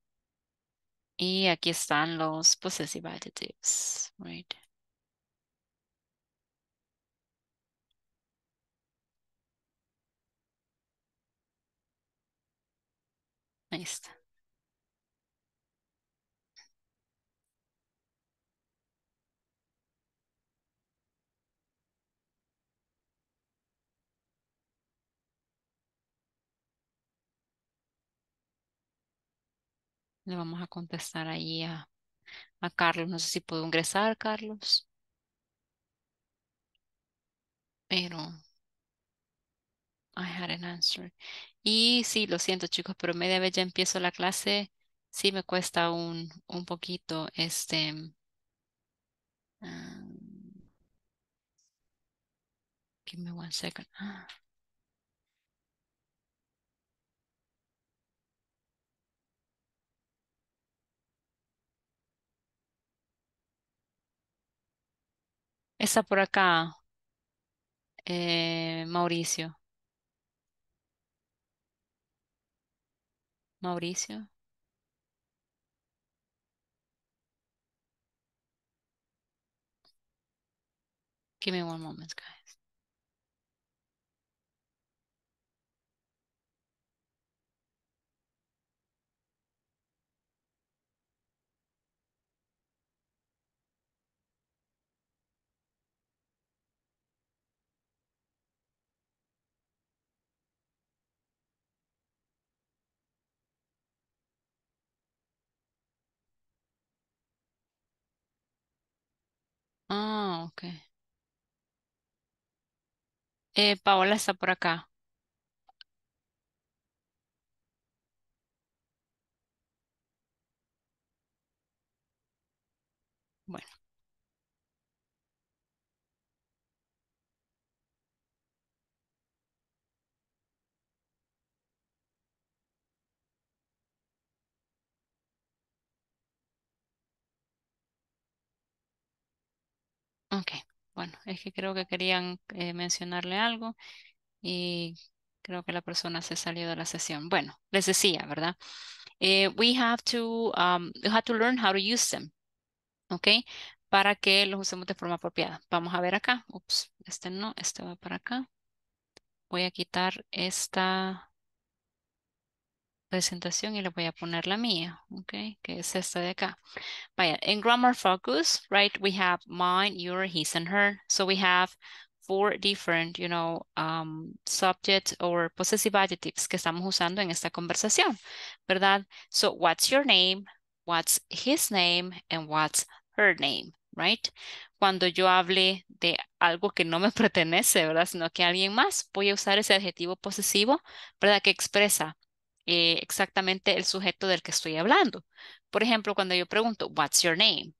Y aquí están los possessive adjectives, right? Ahí Le vamos a contestar ahí a, a Carlos. No sé si puedo ingresar, Carlos. Pero I had an answer. Y sí, lo siento chicos, pero media vez ya empiezo la clase, sí me cuesta un, poquito este... Ah, give me one second. Ah. Está por acá, eh, Mauricio. Mauricio give me one moment guys Ah, okay. Eh, Paola está por acá. Ok, bueno, es que creo que querían eh, mencionarle algo y creo que la persona se salió de la sesión. Bueno, les decía, ¿verdad? Eh, we have to, um, have to learn how to use them, ok? Para que los usemos de forma apropiada. Vamos a ver acá. Ups, este no, este va para acá. Voy a quitar esta presentación y le voy a poner la mía, que es esta de acá. Vaya, in grammar focus, right, we have mine, your, his, and her. So we have four different, you know, um, subject or possessive adjectives que estamos usando en esta conversación, ¿verdad? So what's your name, what's his name, and what's her name, right? Cuando yo hable de algo que no me <laughs> pertenece, ¿verdad? Sino que alguien más, voy a usar ese adjetivo posesivo, ¿verdad? Que expresa eh, exactamente el sujeto del que estoy hablando. Por ejemplo, cuando yo pregunto, what's your name?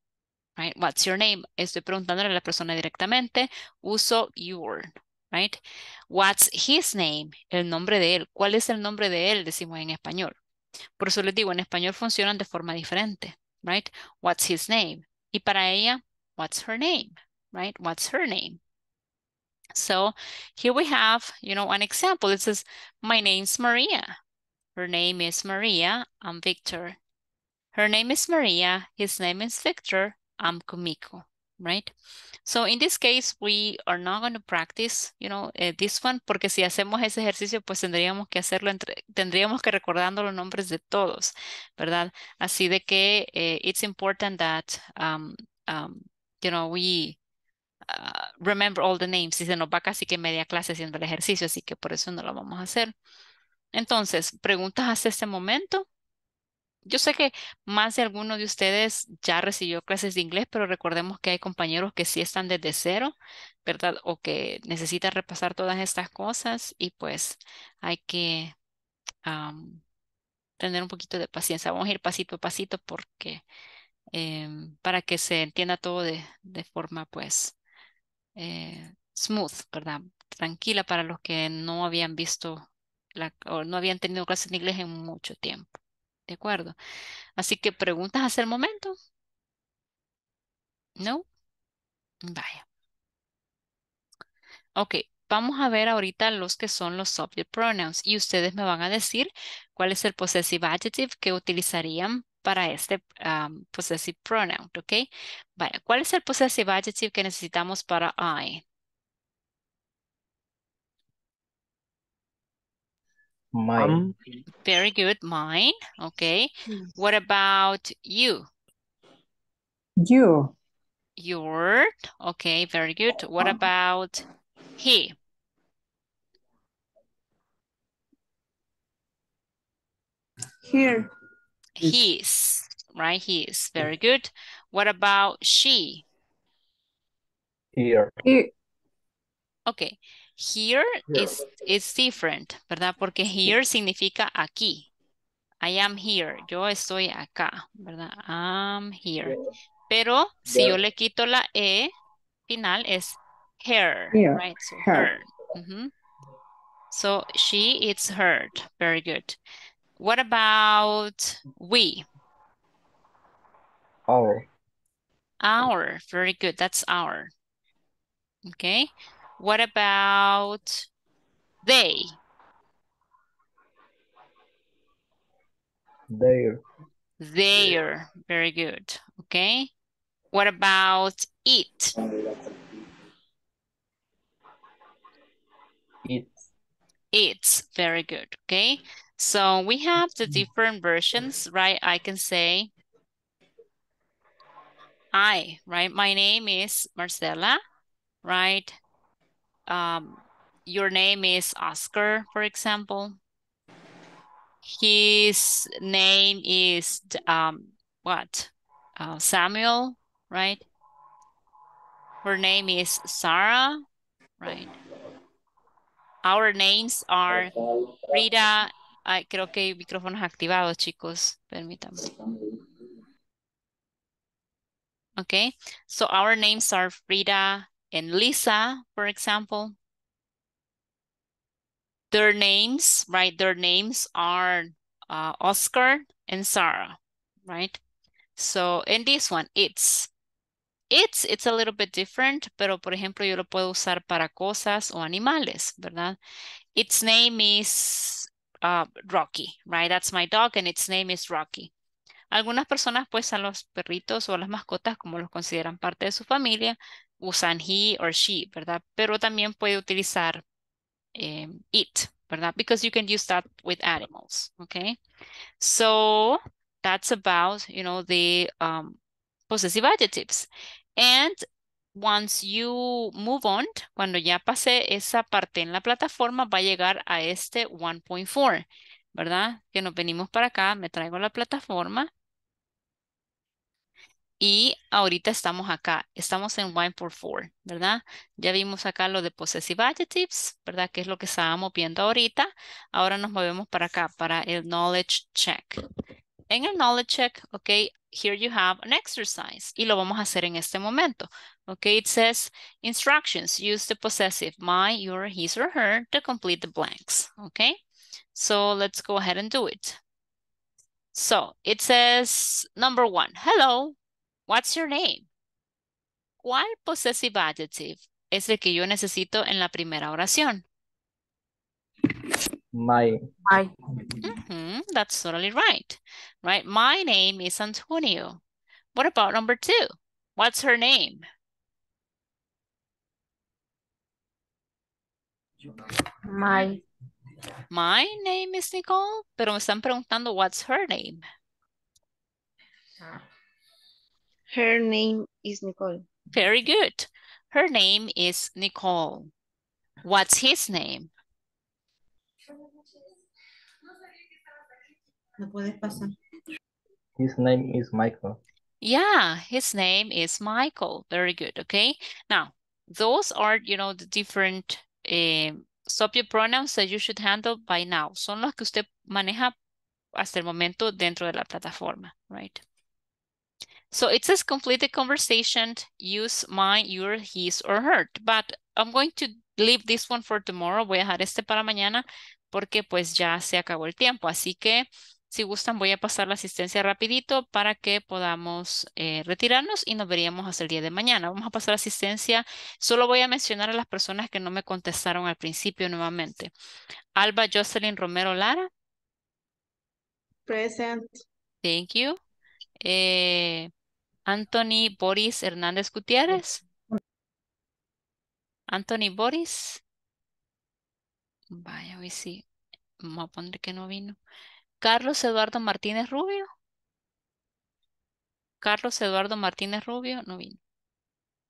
Right? What's your name? Estoy preguntándole a la persona directamente, uso your, right? What's his name? El nombre de él. ¿Cuál es el nombre de él? Decimos en español. Por eso les digo, en español funcionan de forma diferente, right? What's his name? Y para ella, what's her name, right? What's her name? So here we have, you know, an example. It says, my name's Maria, Her name is Maria. I'm Victor. Her name is Maria. His name is Victor. I'm Kumiko, right? So in this case, we are not going to practice, you know, eh, this one, porque si hacemos ese ejercicio, pues tendríamos que hacerlo, entre, tendríamos que recordando los nombres de todos, ¿verdad? Así de que eh, it's important that, um, um you know, we uh, remember all the names. Y se nos va casi que media clase haciendo el ejercicio, así que por eso no lo vamos a hacer. Entonces, preguntas hasta este momento. Yo sé que más de alguno de ustedes ya recibió clases de inglés, pero recordemos que hay compañeros que sí están desde cero, ¿verdad? O que necesitan repasar todas estas cosas y pues hay que tener un poquito de paciencia. Vamos a ir pasito a pasito porque em, para que se entienda todo de, forma pues eh, smooth, ¿verdad? Tranquila para los que no habían visto no habían tenido clases de inglés en mucho tiempo. ¿De acuerdo? Así que preguntas hasta el momento. ¿No? Vaya. Ok, vamos a ver ahorita los que son los subject pronouns y ustedes me van a decir cuál es el possessive adjective que utilizarían para este possessive pronoun, ¿ok? Vaya, ¿cuál es el possessive adjective que necesitamos para I? Mine. Um, very good, mine. Okay. Hmm. What about you? You. Your. Okay, very good. What oh. about he? Here. His, right? His. Very good. What about she? Here. Here. Okay. Here is is, different, ¿verdad? Porque here significa aquí. I am here. Yo estoy acá, ¿verdad? I'm here. Pero si yo le quito la E final es her, here. right? So her. Mm -hmm. So she, it's her. Very good. What about we? Our. Our. Very good. That's our. Okay. What about they? There. There. Very good. Okay. What about it? It. It's very good. Okay. So we have the different versions, right? I can say I, right? My name is Marcela, right? um, your name is Oscar, for example. His name is um, what? Uh, Samuel, right? Her name is Sarah, right? Our names are Rita. Ay, creo que micrófono micrófonos activados, chicos. Permítanme. Okay, so our names are Frida, and Lisa, for example, their names, right? Their names are uh, Oscar and Sarah, right? So in this one, it's. It's, it's a little bit different, pero por ejemplo yo lo puedo usar para cosas o animales, ¿verdad? Its name is uh, Rocky, right? That's my dog and its name is Rocky. Algunas personas pues a los perritos o a las mascotas como los consideran parte de su familia, usan he or she, ¿verdad? Pero también puede utilizar eh, it, ¿verdad? Because you can use that with animals, okay? So that's about, you know, the um, possessive adjectives. And once you move on, cuando ya pasé esa parte en la plataforma, va a llegar a este 1.4, ¿verdad? Que nos venimos para acá, me traigo la plataforma y ahorita estamos acá, estamos en Wine for four, ¿verdad? Ya vimos acá lo de possessive adjectives, ¿verdad? Que es lo que estábamos viendo ahorita. Ahora nos movemos para acá, para el knowledge check. En el knowledge check, ok, here you have an exercise. Y lo vamos a hacer en este momento. Ok, it says instructions, use the possessive, my, your, his, or her to complete the blanks. Ok, so let's go ahead and do it. So it says number one, hello, What's your name? ¿Cuál possessive adjective es el que yo necesito en la primera oración? My. My. Mm -hmm, that's totally right. Right. My name is Antonio. What about number two? What's her name? My. My name is Nicole, pero me están preguntando what's her name. Ah. Her name is Nicole. Very good. Her name is Nicole. What's his name? His name is Michael. Yeah, his name is Michael. Very good. Okay. Now, those are, you know, the different eh, subject pronouns that you should handle by now. Son los que usted maneja hasta el momento dentro de la plataforma, right? So it says complete the conversation, use my, your, his, or her. But I'm going to leave this one for tomorrow. Voy a dejar este para mañana porque pues ya se acabó el tiempo. Así que si gustan voy a pasar la asistencia rapidito para que podamos eh, retirarnos y nos veríamos hasta el día de mañana. Vamos a pasar asistencia. Solo voy a mencionar a las personas que no me contestaron al principio nuevamente. Alba Jocelyn Romero Lara. Present. Thank you. Eh, Anthony Boris Hernández Gutiérrez. Anthony Boris. Vaya, hoy sí. Vamos a poner que no vino. Carlos Eduardo Martínez Rubio. Carlos Eduardo Martínez Rubio no vino.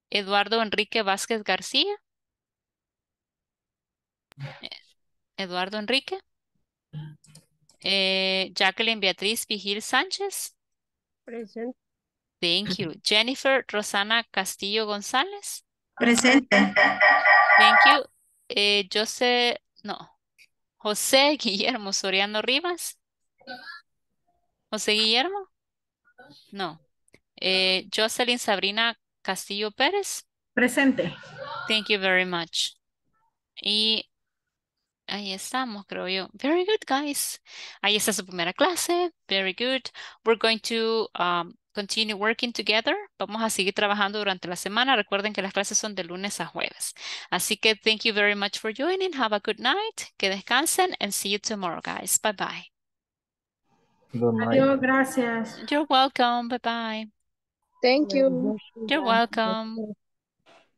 Eduardo Enrique Vázquez García. Eh, Eduardo Enrique. Eh, Jacqueline Beatriz Vigil Sánchez. Presente. Thank you. Jennifer Rosana Castillo González. Presente. Thank you. José, eh, no. José <laughs> Guillermo Soriano Rivas. José Guillermo. No. Eh, Jocelyn Sabrina Castillo Pérez. Presente. Thank you very much. Y Ahí estamos, creo yo. Very good, guys. Ahí está su primera clase. Very good. We're going to um, continue working together. Vamos a seguir trabajando durante la semana. Recuerden que las clases son de lunes a jueves. Así que thank you very much for joining. Have a good night. Que descansen and see you tomorrow, guys. Bye bye. Adiós, gracias. You're welcome. Bye bye. Thank you. You're welcome.